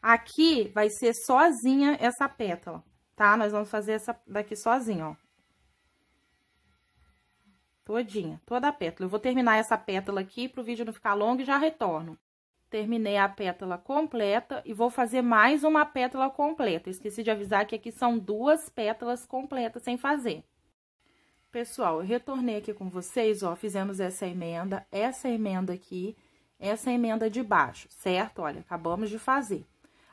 Aqui vai ser sozinha essa pétala, tá? Nós vamos fazer essa daqui sozinha, ó todinha, toda a pétala. Eu vou terminar essa pétala aqui para o vídeo não ficar longo e já retorno. Terminei a pétala completa e vou fazer mais uma pétala completa. Esqueci de avisar que aqui são duas pétalas completas sem fazer. Pessoal, eu retornei aqui com vocês, ó, fizemos essa emenda, essa emenda aqui, essa emenda de baixo, certo? Olha, acabamos de fazer.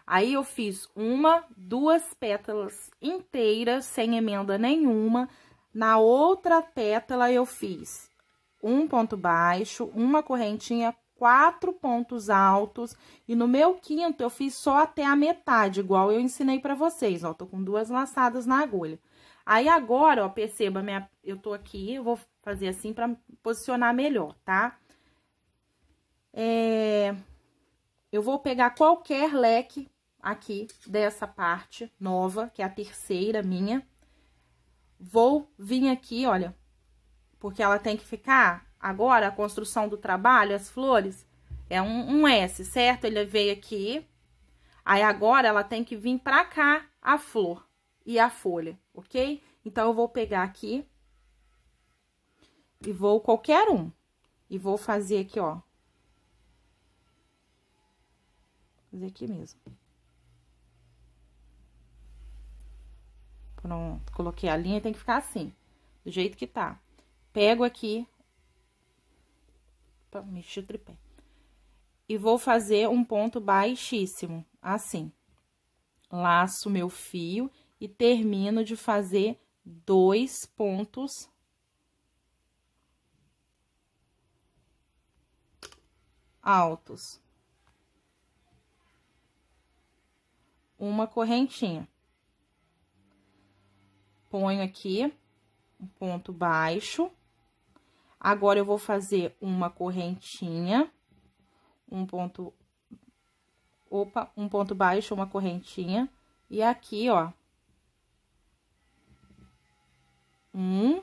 Aí, eu fiz uma, duas pétalas inteiras, sem emenda nenhuma, na outra pétala, eu fiz um ponto baixo, uma correntinha, quatro pontos altos. E no meu quinto, eu fiz só até a metade, igual eu ensinei pra vocês, ó. Tô com duas laçadas na agulha. Aí, agora, ó, perceba, minha, eu tô aqui, eu vou fazer assim pra posicionar melhor, tá? É... Eu vou pegar qualquer leque aqui dessa parte nova, que é a terceira minha, Vou vir aqui, olha, porque ela tem que ficar agora, a construção do trabalho, as flores, é um, um S, certo? Ele veio aqui, aí agora ela tem que vir pra cá a flor e a folha, ok? Então, eu vou pegar aqui e vou qualquer um. E vou fazer aqui, ó. Fazer aqui mesmo. Quando coloquei a linha, tem que ficar assim, do jeito que tá. Pego aqui, opa, mexi o tripé, e vou fazer um ponto baixíssimo, assim. Laço meu fio e termino de fazer dois pontos altos. Uma correntinha ponho aqui um ponto baixo. Agora, eu vou fazer uma correntinha, um ponto... Opa, um ponto baixo, uma correntinha. E aqui, ó. Um,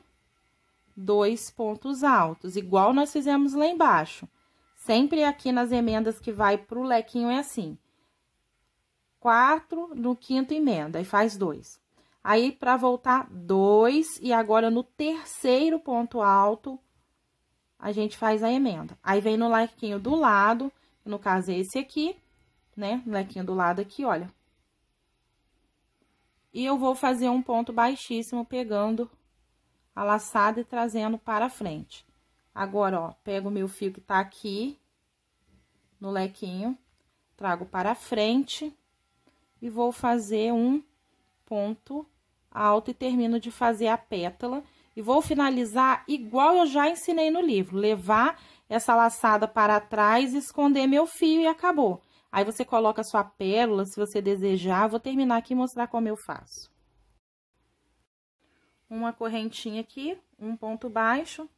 dois pontos altos, igual nós fizemos lá embaixo. Sempre aqui nas emendas que vai pro lequinho é assim. Quatro no quinto emenda, e faz dois. Aí, para voltar, dois, e agora no terceiro ponto alto, a gente faz a emenda. Aí, vem no lequinho do lado, no caso é esse aqui, né? lequinho do lado aqui, olha. E eu vou fazer um ponto baixíssimo, pegando a laçada e trazendo para frente. Agora, ó, pego o meu fio que tá aqui, no lequinho, trago para frente e vou fazer um ponto alto e termino de fazer a pétala. E vou finalizar igual eu já ensinei no livro, levar essa laçada para trás, esconder meu fio e acabou. Aí, você coloca a sua pérola, se você desejar, vou terminar aqui e mostrar como eu faço. Uma correntinha aqui, um ponto baixo.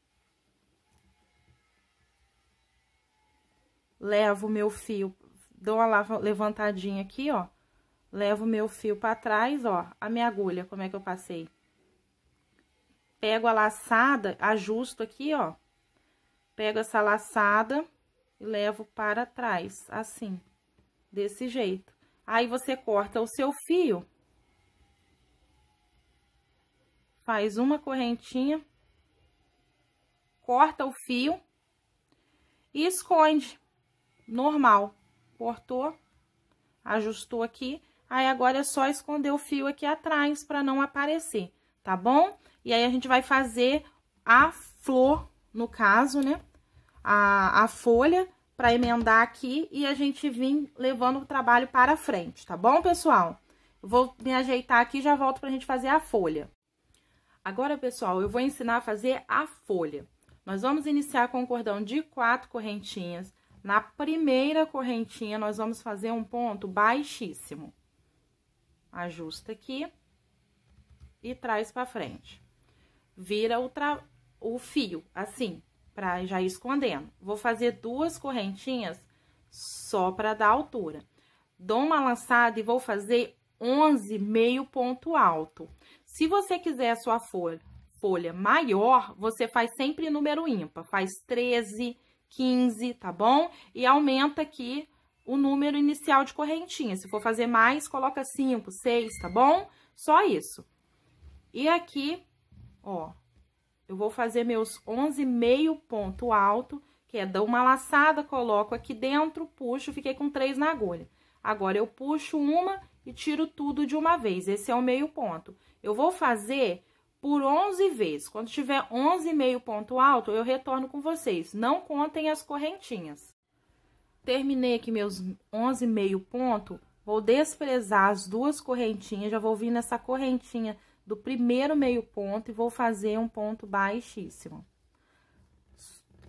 Levo meu fio, dou a levantadinha aqui, ó, Levo meu fio para trás, ó, a minha agulha, como é que eu passei? Pego a laçada, ajusto aqui, ó. Pego essa laçada e levo para trás, assim, desse jeito. Aí, você corta o seu fio. Faz uma correntinha. Corta o fio. E esconde. Normal. Cortou, ajustou aqui Aí, agora é só esconder o fio aqui atrás para não aparecer, tá bom? E aí, a gente vai fazer a flor, no caso, né? A, a folha para emendar aqui e a gente vir levando o trabalho para frente, tá bom, pessoal? vou me ajeitar aqui e já volto para a gente fazer a folha. Agora, pessoal, eu vou ensinar a fazer a folha. Nós vamos iniciar com o um cordão de quatro correntinhas. Na primeira correntinha, nós vamos fazer um ponto baixíssimo ajusta aqui e traz pra frente. Vira o, tra... o fio, assim, pra já ir escondendo. Vou fazer duas correntinhas só pra dar altura. Dou uma lançada e vou fazer 11 meio ponto alto. Se você quiser a sua folha, folha maior, você faz sempre número ímpar, faz 13, 15, tá bom? E aumenta aqui o número inicial de correntinha. Se for fazer mais, coloca 5, 6, tá bom? Só isso. E aqui, ó, eu vou fazer meus 11 meio ponto alto, que é dar uma laçada, coloco aqui dentro, puxo, fiquei com três na agulha. Agora, eu puxo uma e tiro tudo de uma vez, esse é o meio ponto. Eu vou fazer por 11 vezes. Quando tiver 11 meio ponto alto, eu retorno com vocês. Não contem as correntinhas. Terminei aqui meus 11,5 ponto, vou desprezar as duas correntinhas, já vou vir nessa correntinha do primeiro meio ponto e vou fazer um ponto baixíssimo.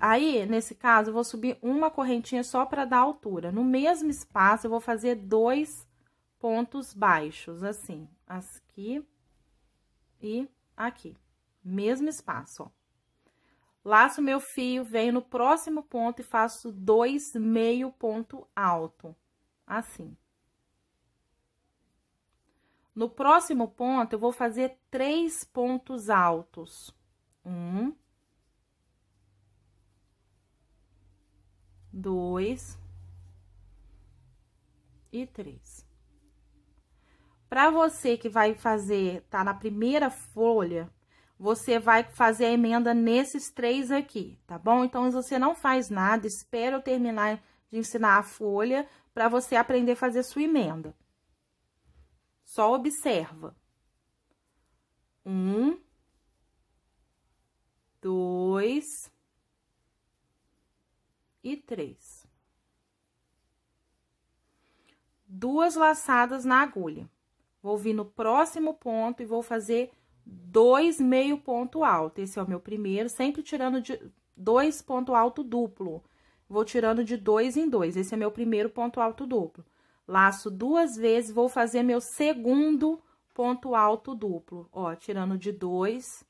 Aí, nesse caso, eu vou subir uma correntinha só para dar altura. No mesmo espaço, eu vou fazer dois pontos baixos, assim, aqui e aqui. Mesmo espaço, ó. Laço meu fio, venho no próximo ponto e faço dois meio ponto alto, assim. No próximo ponto, eu vou fazer três pontos altos. Um. Dois. E três. Para você que vai fazer, tá na primeira folha, você vai fazer a emenda nesses três aqui, tá bom? Então, você não faz nada, espera eu terminar de ensinar a folha para você aprender a fazer a sua emenda. Só observa. Um, dois e três. Duas laçadas na agulha. Vou vir no próximo ponto e vou fazer dois meio ponto alto. Esse é o meu primeiro, sempre tirando de dois ponto alto duplo. Vou tirando de dois em dois. Esse é meu primeiro ponto alto duplo. Laço duas vezes, vou fazer meu segundo ponto alto duplo. Ó, tirando de dois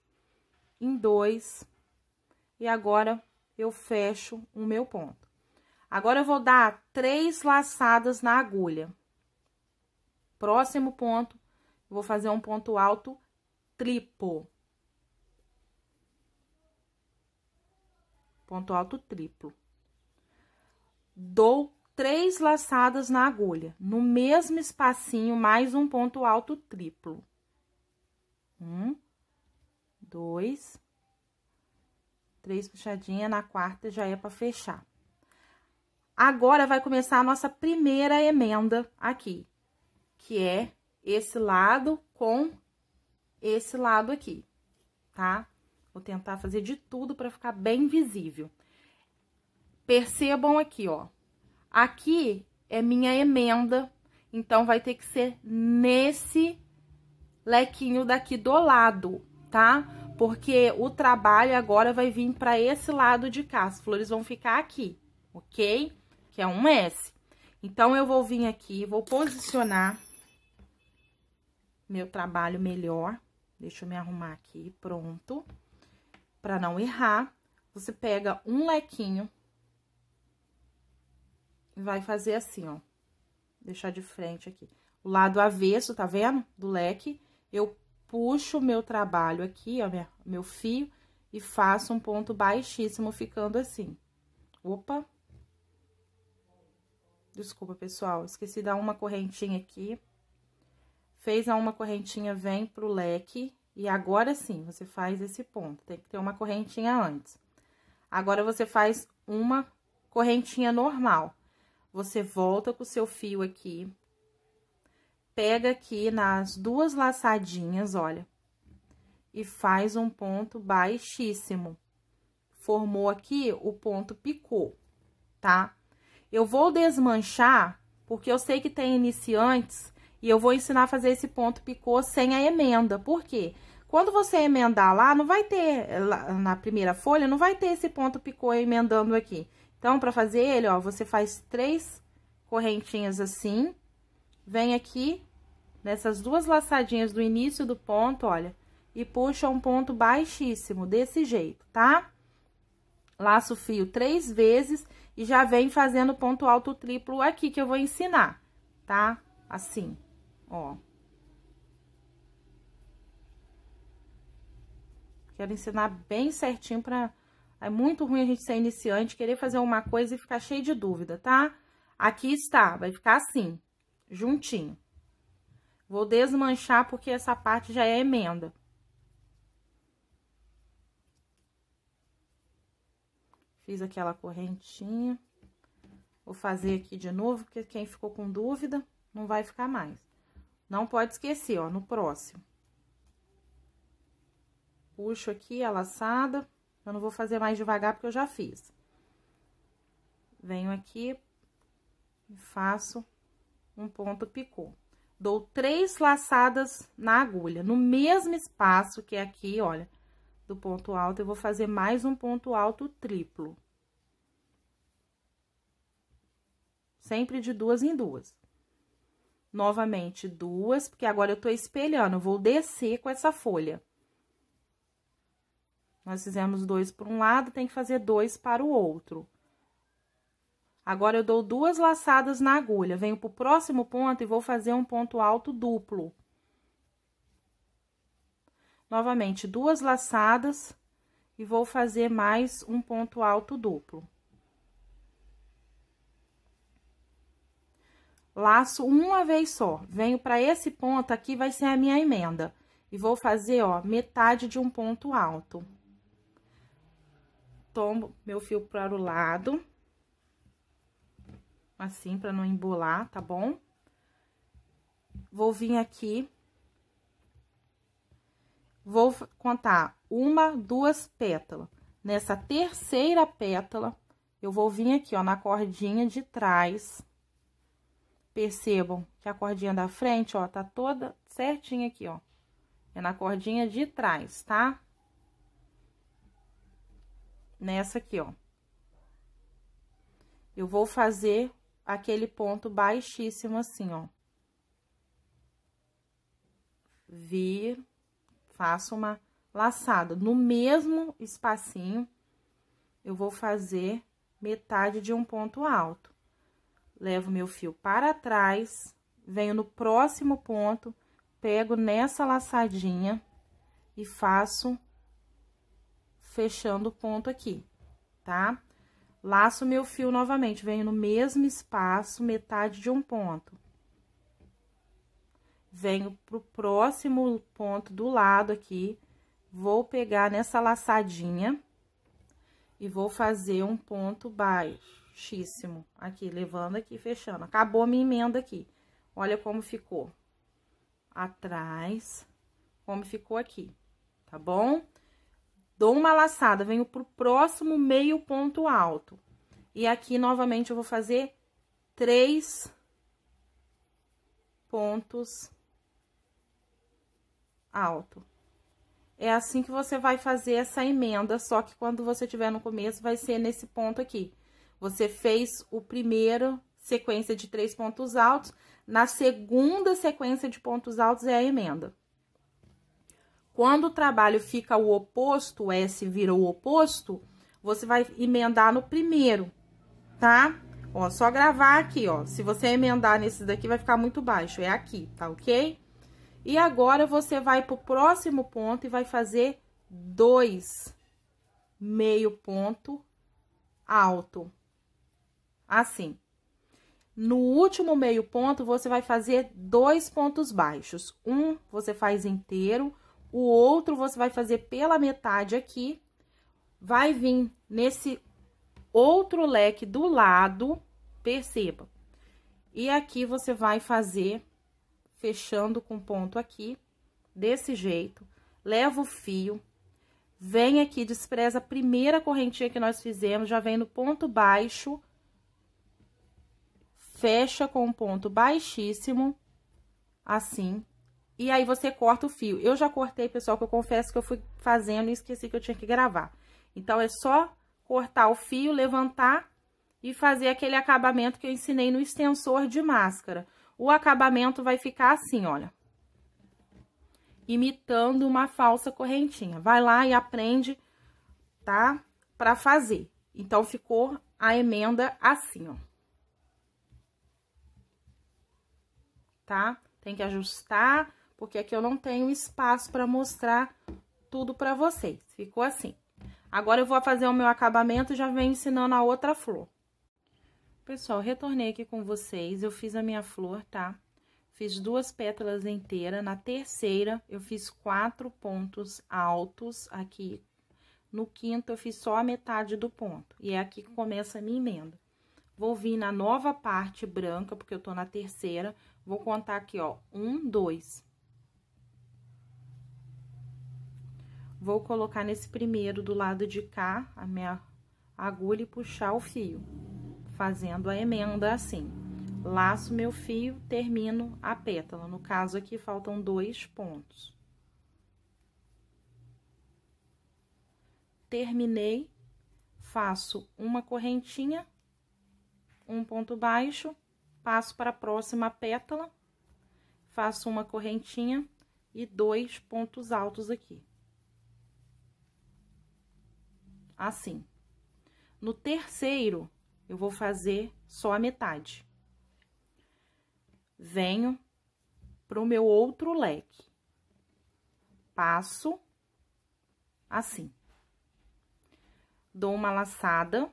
em dois. E agora, eu fecho o meu ponto. Agora, eu vou dar três laçadas na agulha. Próximo ponto, vou fazer um ponto alto triplo. Ponto alto triplo. Dou três laçadas na agulha, no mesmo espacinho, mais um ponto alto triplo. Um, dois, três puxadinhas, na quarta já é para fechar. Agora, vai começar a nossa primeira emenda aqui, que é esse lado com esse lado aqui, tá? Vou tentar fazer de tudo para ficar bem visível. Percebam aqui, ó. Aqui é minha emenda, então vai ter que ser nesse lequinho daqui do lado, tá? Porque o trabalho agora vai vir para esse lado de cá, as flores vão ficar aqui, ok? Que é um S. Então, eu vou vir aqui, vou posicionar meu trabalho melhor. Deixa eu me arrumar aqui, pronto. Pra não errar, você pega um lequinho e vai fazer assim, ó. Deixar de frente aqui. O lado avesso, tá vendo? Do leque, eu puxo o meu trabalho aqui, ó, minha, meu fio, e faço um ponto baixíssimo ficando assim. Opa! Desculpa, pessoal, esqueci de dar uma correntinha aqui. Fez a uma correntinha, vem pro leque. E agora sim, você faz esse ponto. Tem que ter uma correntinha antes. Agora, você faz uma correntinha normal. Você volta com o seu fio aqui. Pega aqui nas duas laçadinhas, olha. E faz um ponto baixíssimo. Formou aqui, o ponto picou, tá? Eu vou desmanchar, porque eu sei que tem iniciantes e eu vou ensinar a fazer esse ponto picô sem a emenda. Por quê? Quando você emendar lá, não vai ter, na primeira folha, não vai ter esse ponto picô emendando aqui. Então, para fazer ele, ó, você faz três correntinhas assim, vem aqui nessas duas laçadinhas do início do ponto, olha, e puxa um ponto baixíssimo, desse jeito, tá? Laço fio três vezes e já vem fazendo ponto alto triplo aqui, que eu vou ensinar, tá? Assim ó. Quero ensinar bem certinho pra... É muito ruim a gente ser iniciante, querer fazer uma coisa e ficar cheio de dúvida, tá? Aqui está, vai ficar assim, juntinho. Vou desmanchar porque essa parte já é emenda. Fiz aquela correntinha. Vou fazer aqui de novo, porque quem ficou com dúvida não vai ficar mais. Não pode esquecer, ó, no próximo. Puxo aqui a laçada, eu não vou fazer mais devagar porque eu já fiz. Venho aqui e faço um ponto picô. Dou três laçadas na agulha, no mesmo espaço que é aqui, olha, do ponto alto, eu vou fazer mais um ponto alto triplo. Sempre de duas em duas novamente duas, porque agora eu tô espelhando, vou descer com essa folha. Nós fizemos dois por um lado, tem que fazer dois para o outro. Agora, eu dou duas laçadas na agulha, venho pro próximo ponto e vou fazer um ponto alto duplo. Novamente, duas laçadas e vou fazer mais um ponto alto duplo. laço uma vez só. Venho para esse ponto aqui, vai ser a minha emenda. E vou fazer, ó, metade de um ponto alto. Tomo meu fio para o lado. Assim, para não embolar, tá bom? Vou vir aqui. Vou contar uma, duas pétalas. Nessa terceira pétala, eu vou vir aqui, ó, na cordinha de trás Percebam que a cordinha da frente, ó, tá toda certinha aqui, ó. É na cordinha de trás, tá? Nessa aqui, ó. Eu vou fazer aquele ponto baixíssimo assim, ó. Vir, faço uma laçada. No mesmo espacinho, eu vou fazer metade de um ponto alto levo meu fio para trás, venho no próximo ponto, pego nessa laçadinha e faço fechando o ponto aqui, tá? Laço meu fio novamente, venho no mesmo espaço, metade de um ponto. Venho pro próximo ponto do lado aqui, vou pegar nessa laçadinha e vou fazer um ponto baixo baixíssimo. Aqui, levando aqui, fechando. Acabou a minha emenda aqui. Olha como ficou. Atrás, como ficou aqui, tá bom? Dou uma laçada, venho pro próximo meio ponto alto. E aqui, novamente, eu vou fazer três pontos alto. É assim que você vai fazer essa emenda, só que quando você tiver no começo, vai ser nesse ponto aqui. Você fez o primeiro sequência de três pontos altos, na segunda sequência de pontos altos é a emenda. Quando o trabalho fica o oposto, o S vira o oposto, você vai emendar no primeiro, tá? Ó, só gravar aqui, ó. Se você emendar nesse daqui, vai ficar muito baixo. É aqui, tá ok? E agora, você vai pro próximo ponto e vai fazer dois meio ponto alto assim. No último meio ponto, você vai fazer dois pontos baixos. Um você faz inteiro, o outro você vai fazer pela metade aqui. Vai vir nesse outro leque do lado, perceba. E aqui você vai fazer, fechando com ponto aqui, desse jeito. Leva o fio, vem aqui, despreza a primeira correntinha que nós fizemos, já vem no ponto baixo fecha com um ponto baixíssimo, assim, e aí você corta o fio. Eu já cortei, pessoal, que eu confesso que eu fui fazendo e esqueci que eu tinha que gravar. Então, é só cortar o fio, levantar e fazer aquele acabamento que eu ensinei no extensor de máscara. O acabamento vai ficar assim, olha, imitando uma falsa correntinha. Vai lá e aprende, tá? Pra fazer. Então, ficou a emenda assim, ó. tá? Tem que ajustar, porque aqui eu não tenho espaço para mostrar tudo para vocês. Ficou assim. Agora, eu vou fazer o meu acabamento, já venho ensinando a outra flor. Pessoal, retornei aqui com vocês, eu fiz a minha flor, tá? Fiz duas pétalas inteiras, na terceira eu fiz quatro pontos altos aqui. No quinto eu fiz só a metade do ponto, e é aqui que começa a minha emenda. Vou vir na nova parte branca, porque eu tô na terceira, Vou contar aqui, ó, um, dois. Vou colocar nesse primeiro do lado de cá a minha agulha e puxar o fio, fazendo a emenda assim. Laço meu fio, termino a pétala. No caso aqui, faltam dois pontos. Terminei, faço uma correntinha, um ponto baixo, passo para a próxima pétala, faço uma correntinha e dois pontos altos aqui. Assim. No terceiro, eu vou fazer só a metade. Venho para o meu outro leque. Passo assim. Dou uma laçada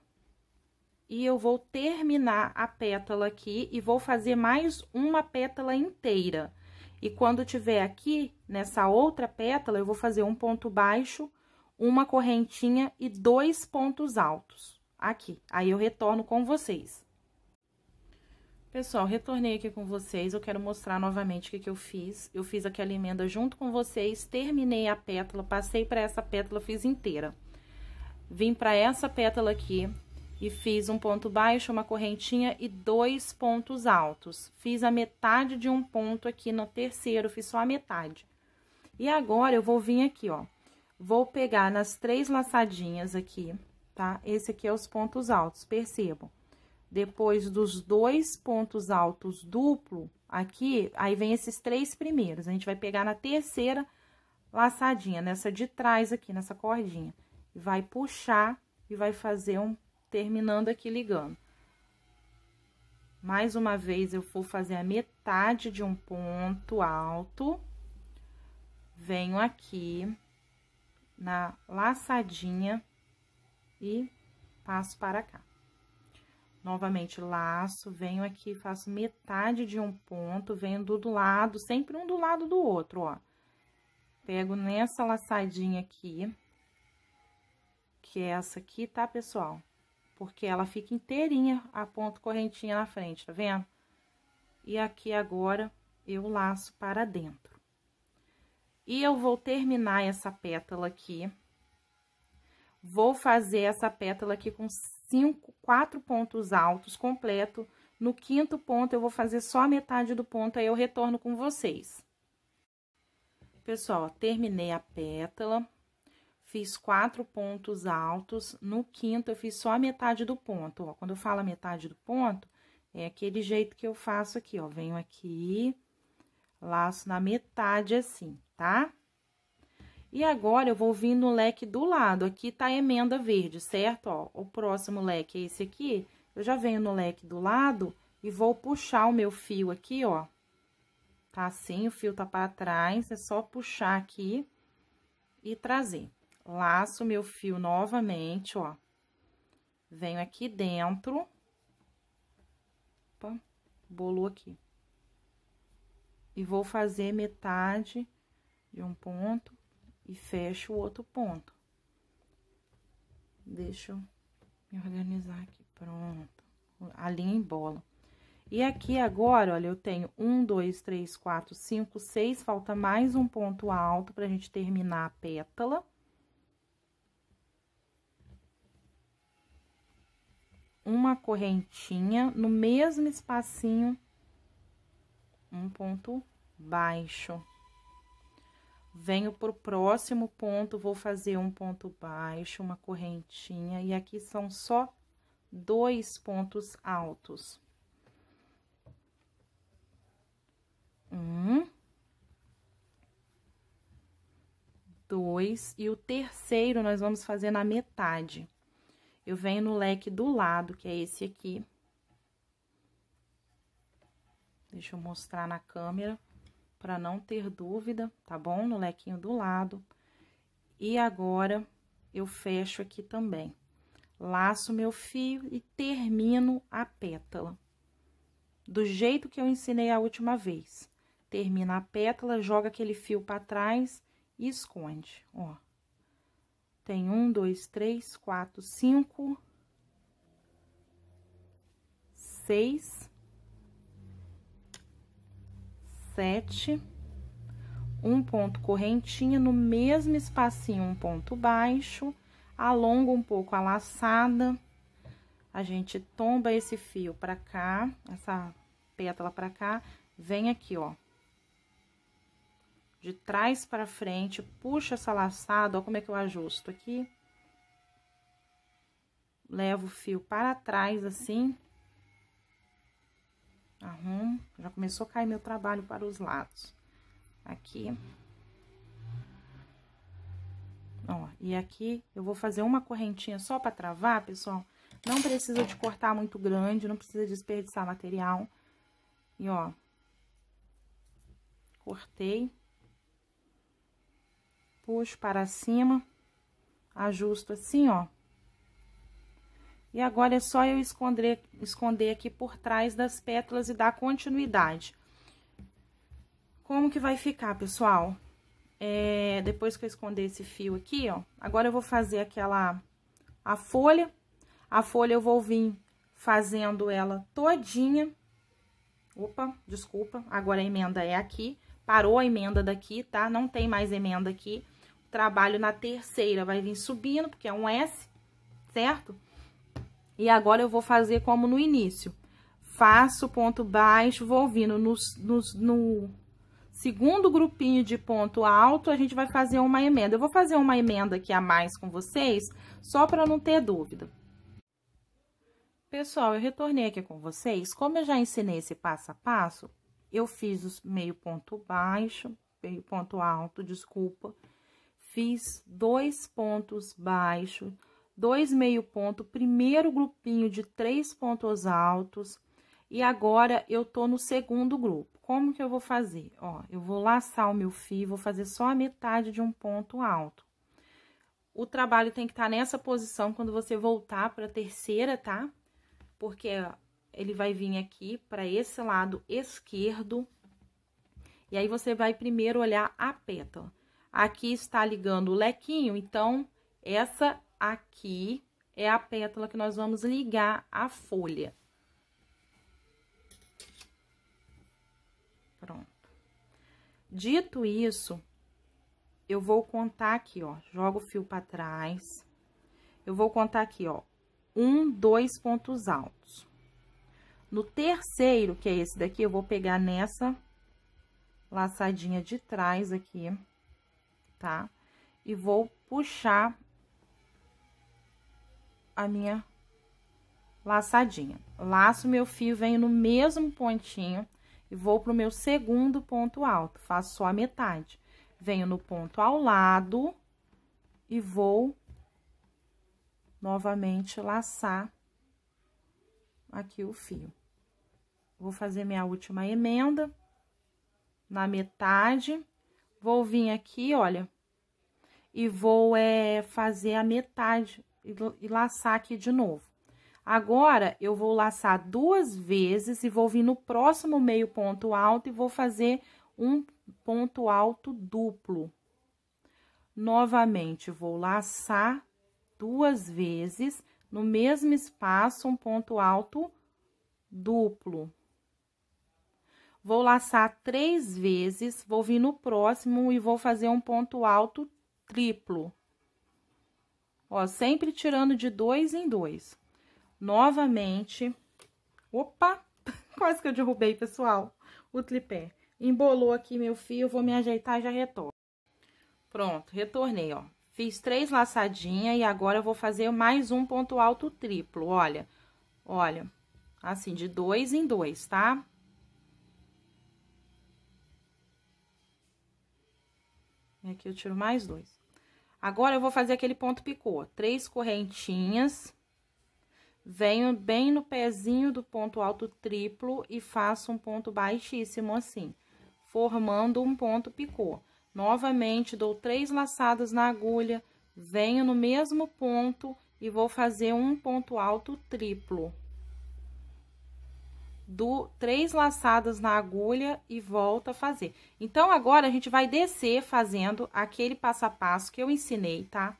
e eu vou terminar a pétala aqui e vou fazer mais uma pétala inteira. E quando tiver aqui, nessa outra pétala, eu vou fazer um ponto baixo, uma correntinha e dois pontos altos. Aqui, aí eu retorno com vocês. Pessoal, retornei aqui com vocês, eu quero mostrar novamente o que, que eu fiz. Eu fiz aquela emenda junto com vocês, terminei a pétala, passei para essa pétala, fiz inteira. Vim para essa pétala aqui, e fiz um ponto baixo, uma correntinha e dois pontos altos. Fiz a metade de um ponto aqui no terceiro, fiz só a metade. E agora, eu vou vir aqui, ó, vou pegar nas três laçadinhas aqui, tá? Esse aqui é os pontos altos, percebam. Depois dos dois pontos altos duplo, aqui, aí vem esses três primeiros. A gente vai pegar na terceira laçadinha, nessa de trás aqui, nessa cordinha. Vai puxar e vai fazer um terminando aqui ligando. Mais uma vez, eu vou fazer a metade de um ponto alto. Venho aqui na laçadinha e passo para cá. Novamente, laço, venho aqui, faço metade de um ponto, venho do lado, sempre um do lado do outro, ó. Pego nessa laçadinha aqui, que é essa aqui, tá, pessoal? porque ela fica inteirinha a ponta correntinha na frente, tá vendo? E aqui agora, eu laço para dentro. E eu vou terminar essa pétala aqui. Vou fazer essa pétala aqui com cinco, quatro pontos altos completo. No quinto ponto, eu vou fazer só a metade do ponto, aí eu retorno com vocês. Pessoal, terminei a pétala, fiz quatro pontos altos, no quinto eu fiz só a metade do ponto, ó. Quando eu falo a metade do ponto, é aquele jeito que eu faço aqui, ó. Venho aqui, laço na metade assim, tá? E agora, eu vou vir no leque do lado, aqui tá a emenda verde, certo? Ó, o próximo leque é esse aqui, eu já venho no leque do lado e vou puxar o meu fio aqui, ó. Tá assim, o fio tá para trás, é só puxar aqui e trazer laço meu fio novamente, ó. Venho aqui dentro. Opa, bolou aqui. E vou fazer metade de um ponto e fecho o outro ponto. Deixa eu me organizar aqui. Pronto. A linha em bola. E aqui agora, olha, eu tenho um, dois, três, quatro, cinco, seis. Falta mais um ponto alto pra gente terminar a pétala. uma correntinha no mesmo espacinho, um ponto baixo. Venho pro próximo ponto, vou fazer um ponto baixo, uma correntinha, e aqui são só dois pontos altos. Um. Dois. E o terceiro, nós vamos fazer na metade eu venho no leque do lado, que é esse aqui. Deixa eu mostrar na câmera, para não ter dúvida, tá bom? No lequinho do lado. E agora, eu fecho aqui também. Laço meu fio e termino a pétala. Do jeito que eu ensinei a última vez. Termina a pétala, joga aquele fio para trás e esconde, ó. Tem um, dois, três, quatro, cinco, seis, sete, um ponto correntinha, no mesmo espacinho, um ponto baixo, alonga um pouco a laçada, a gente tomba esse fio pra cá, essa pétala pra cá, vem aqui, ó, de trás para frente, puxa essa laçada, ó como é que eu ajusto aqui. Levo o fio para trás, assim. Arrumo, já começou a cair meu trabalho para os lados. Aqui. Ó, e aqui eu vou fazer uma correntinha só para travar, pessoal. Não precisa de cortar muito grande, não precisa desperdiçar material. E ó, cortei, puxo para cima, ajusto assim, ó. E agora é só eu esconder, esconder aqui por trás das pétalas e dar continuidade. Como que vai ficar, pessoal? É, depois que eu esconder esse fio aqui, ó, agora eu vou fazer aquela, a folha. A folha eu vou vir fazendo ela todinha. Opa, desculpa, agora a emenda é aqui. Parou a emenda daqui, tá? Não tem mais emenda aqui trabalho na terceira, vai vir subindo, porque é um S, certo? E agora eu vou fazer como no início. Faço ponto baixo, vou vindo no, no, no segundo grupinho de ponto alto, a gente vai fazer uma emenda. Eu vou fazer uma emenda aqui a mais com vocês, só para não ter dúvida. Pessoal, eu retornei aqui com vocês. Como eu já ensinei esse passo a passo, eu fiz os meio ponto baixo, meio ponto alto, desculpa. Desculpa fiz dois pontos baixos, dois meio ponto, primeiro grupinho de três pontos altos, e agora eu tô no segundo grupo. Como que eu vou fazer? Ó, eu vou laçar o meu fio, vou fazer só a metade de um ponto alto. O trabalho tem que estar tá nessa posição quando você voltar para a terceira, tá? Porque ele vai vir aqui para esse lado esquerdo. E aí, você vai primeiro olhar a pétala. Aqui está ligando o lequinho, então, essa aqui é a pétala que nós vamos ligar a folha. Pronto. Dito isso, eu vou contar aqui, ó, jogo o fio para trás. Eu vou contar aqui, ó, um, dois pontos altos. No terceiro, que é esse daqui, eu vou pegar nessa laçadinha de trás aqui tá? E vou puxar a minha laçadinha. Laço meu fio, venho no mesmo pontinho e vou pro meu segundo ponto alto. Faço só a metade. Venho no ponto ao lado e vou novamente laçar aqui o fio. Vou fazer minha última emenda na metade Vou vir aqui, olha, e vou é, fazer a metade e, e laçar aqui de novo. Agora, eu vou laçar duas vezes e vou vir no próximo meio ponto alto e vou fazer um ponto alto duplo. Novamente, vou laçar duas vezes, no mesmo espaço, um ponto alto duplo. Vou laçar três vezes, vou vir no próximo e vou fazer um ponto alto triplo. Ó, sempre tirando de dois em dois. Novamente. Opa! Quase que eu derrubei, pessoal, o tripé. Embolou aqui meu fio, vou me ajeitar e já retorno. Pronto, retornei, ó. Fiz três laçadinhas e agora eu vou fazer mais um ponto alto triplo, olha. Olha, assim, de dois em dois, tá? Aqui eu tiro mais dois. Agora, eu vou fazer aquele ponto picô. Três correntinhas. Venho bem no pezinho do ponto alto triplo e faço um ponto baixíssimo assim, formando um ponto picô. Novamente, dou três laçadas na agulha, venho no mesmo ponto e vou fazer um ponto alto triplo do três laçadas na agulha e volta a fazer. Então, agora, a gente vai descer fazendo aquele passo a passo que eu ensinei, tá?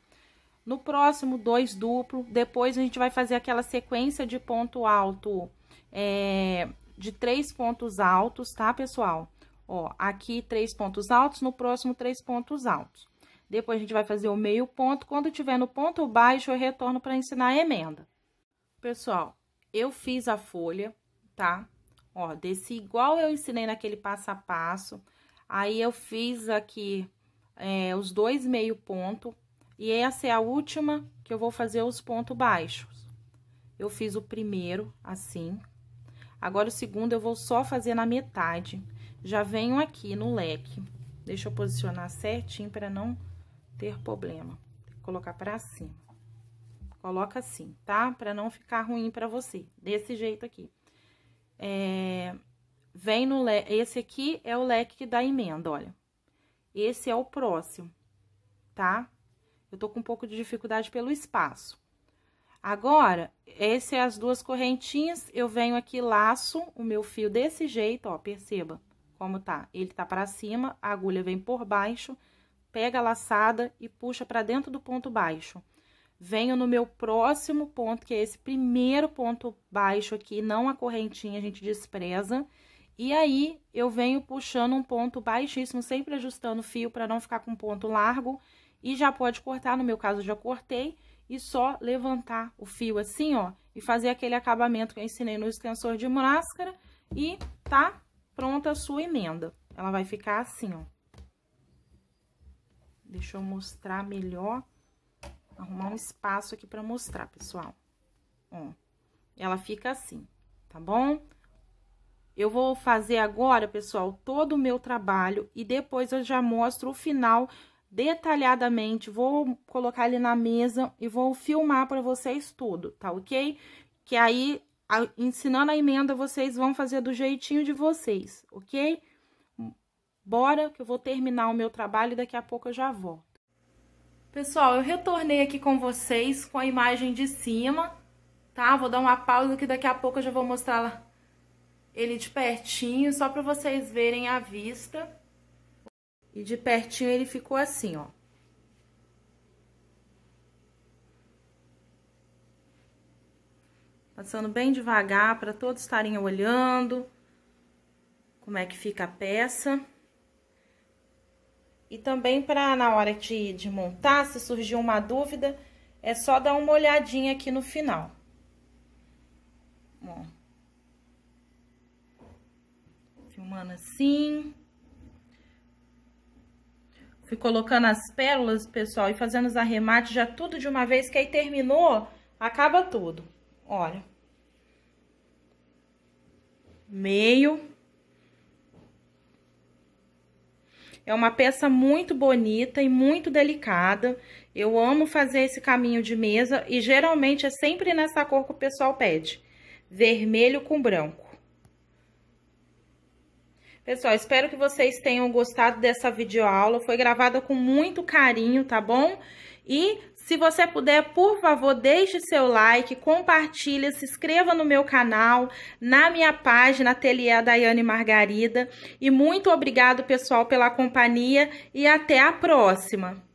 No próximo, dois duplo, depois a gente vai fazer aquela sequência de ponto alto, é, de três pontos altos, tá, pessoal? Ó, aqui três pontos altos, no próximo três pontos altos. Depois, a gente vai fazer o meio ponto, quando tiver no ponto baixo, eu retorno para ensinar a emenda. Pessoal, eu fiz a folha, tá? Ó, desci igual eu ensinei naquele passo a passo. Aí, eu fiz aqui é, os dois meio ponto. E essa é a última que eu vou fazer os pontos baixos. Eu fiz o primeiro, assim. Agora, o segundo eu vou só fazer na metade. Já venho aqui no leque. Deixa eu posicionar certinho para não ter problema. Colocar para cima. Coloca assim, tá? Para não ficar ruim para você. Desse jeito aqui. É, vem no leque, esse aqui é o leque da emenda, olha. Esse é o próximo, tá? Eu tô com um pouco de dificuldade pelo espaço. Agora, esse é as duas correntinhas, eu venho aqui, laço o meu fio desse jeito, ó, perceba como tá. Ele tá pra cima, a agulha vem por baixo, pega a laçada e puxa pra dentro do ponto baixo venho no meu próximo ponto, que é esse primeiro ponto baixo aqui, não a correntinha, a gente despreza. E aí, eu venho puxando um ponto baixíssimo, sempre ajustando o fio para não ficar com ponto largo. E já pode cortar, no meu caso, já cortei. E só levantar o fio assim, ó, e fazer aquele acabamento que eu ensinei no extensor de máscara. E tá pronta a sua emenda. Ela vai ficar assim, ó. Deixa eu mostrar melhor arrumar um espaço aqui pra mostrar, pessoal. Ó, ela fica assim, tá bom? Eu vou fazer agora, pessoal, todo o meu trabalho e depois eu já mostro o final detalhadamente. Vou colocar ele na mesa e vou filmar pra vocês tudo, tá ok? Que aí, a, ensinando a emenda, vocês vão fazer do jeitinho de vocês, ok? Bora que eu vou terminar o meu trabalho e daqui a pouco eu já volto. Pessoal, eu retornei aqui com vocês com a imagem de cima, tá? Vou dar uma pausa que daqui a pouco eu já vou mostrar ele de pertinho, só para vocês verem a vista. E de pertinho ele ficou assim, ó. Passando bem devagar para todos estarem olhando como é que fica a peça. E também para na hora de, de montar, se surgir uma dúvida, é só dar uma olhadinha aqui no final. Ó. Filmando assim. Fui colocando as pérolas, pessoal, e fazendo os arremates já tudo de uma vez, que aí terminou, acaba tudo. Olha. Meio. É uma peça muito bonita e muito delicada. Eu amo fazer esse caminho de mesa e geralmente é sempre nessa cor que o pessoal pede. Vermelho com branco. Pessoal, espero que vocês tenham gostado dessa videoaula. Foi gravada com muito carinho, tá bom? E se você puder, por favor, deixe seu like, compartilha, se inscreva no meu canal, na minha página Ateliê Daiane Margarida. E muito obrigado, pessoal, pela companhia e até a próxima!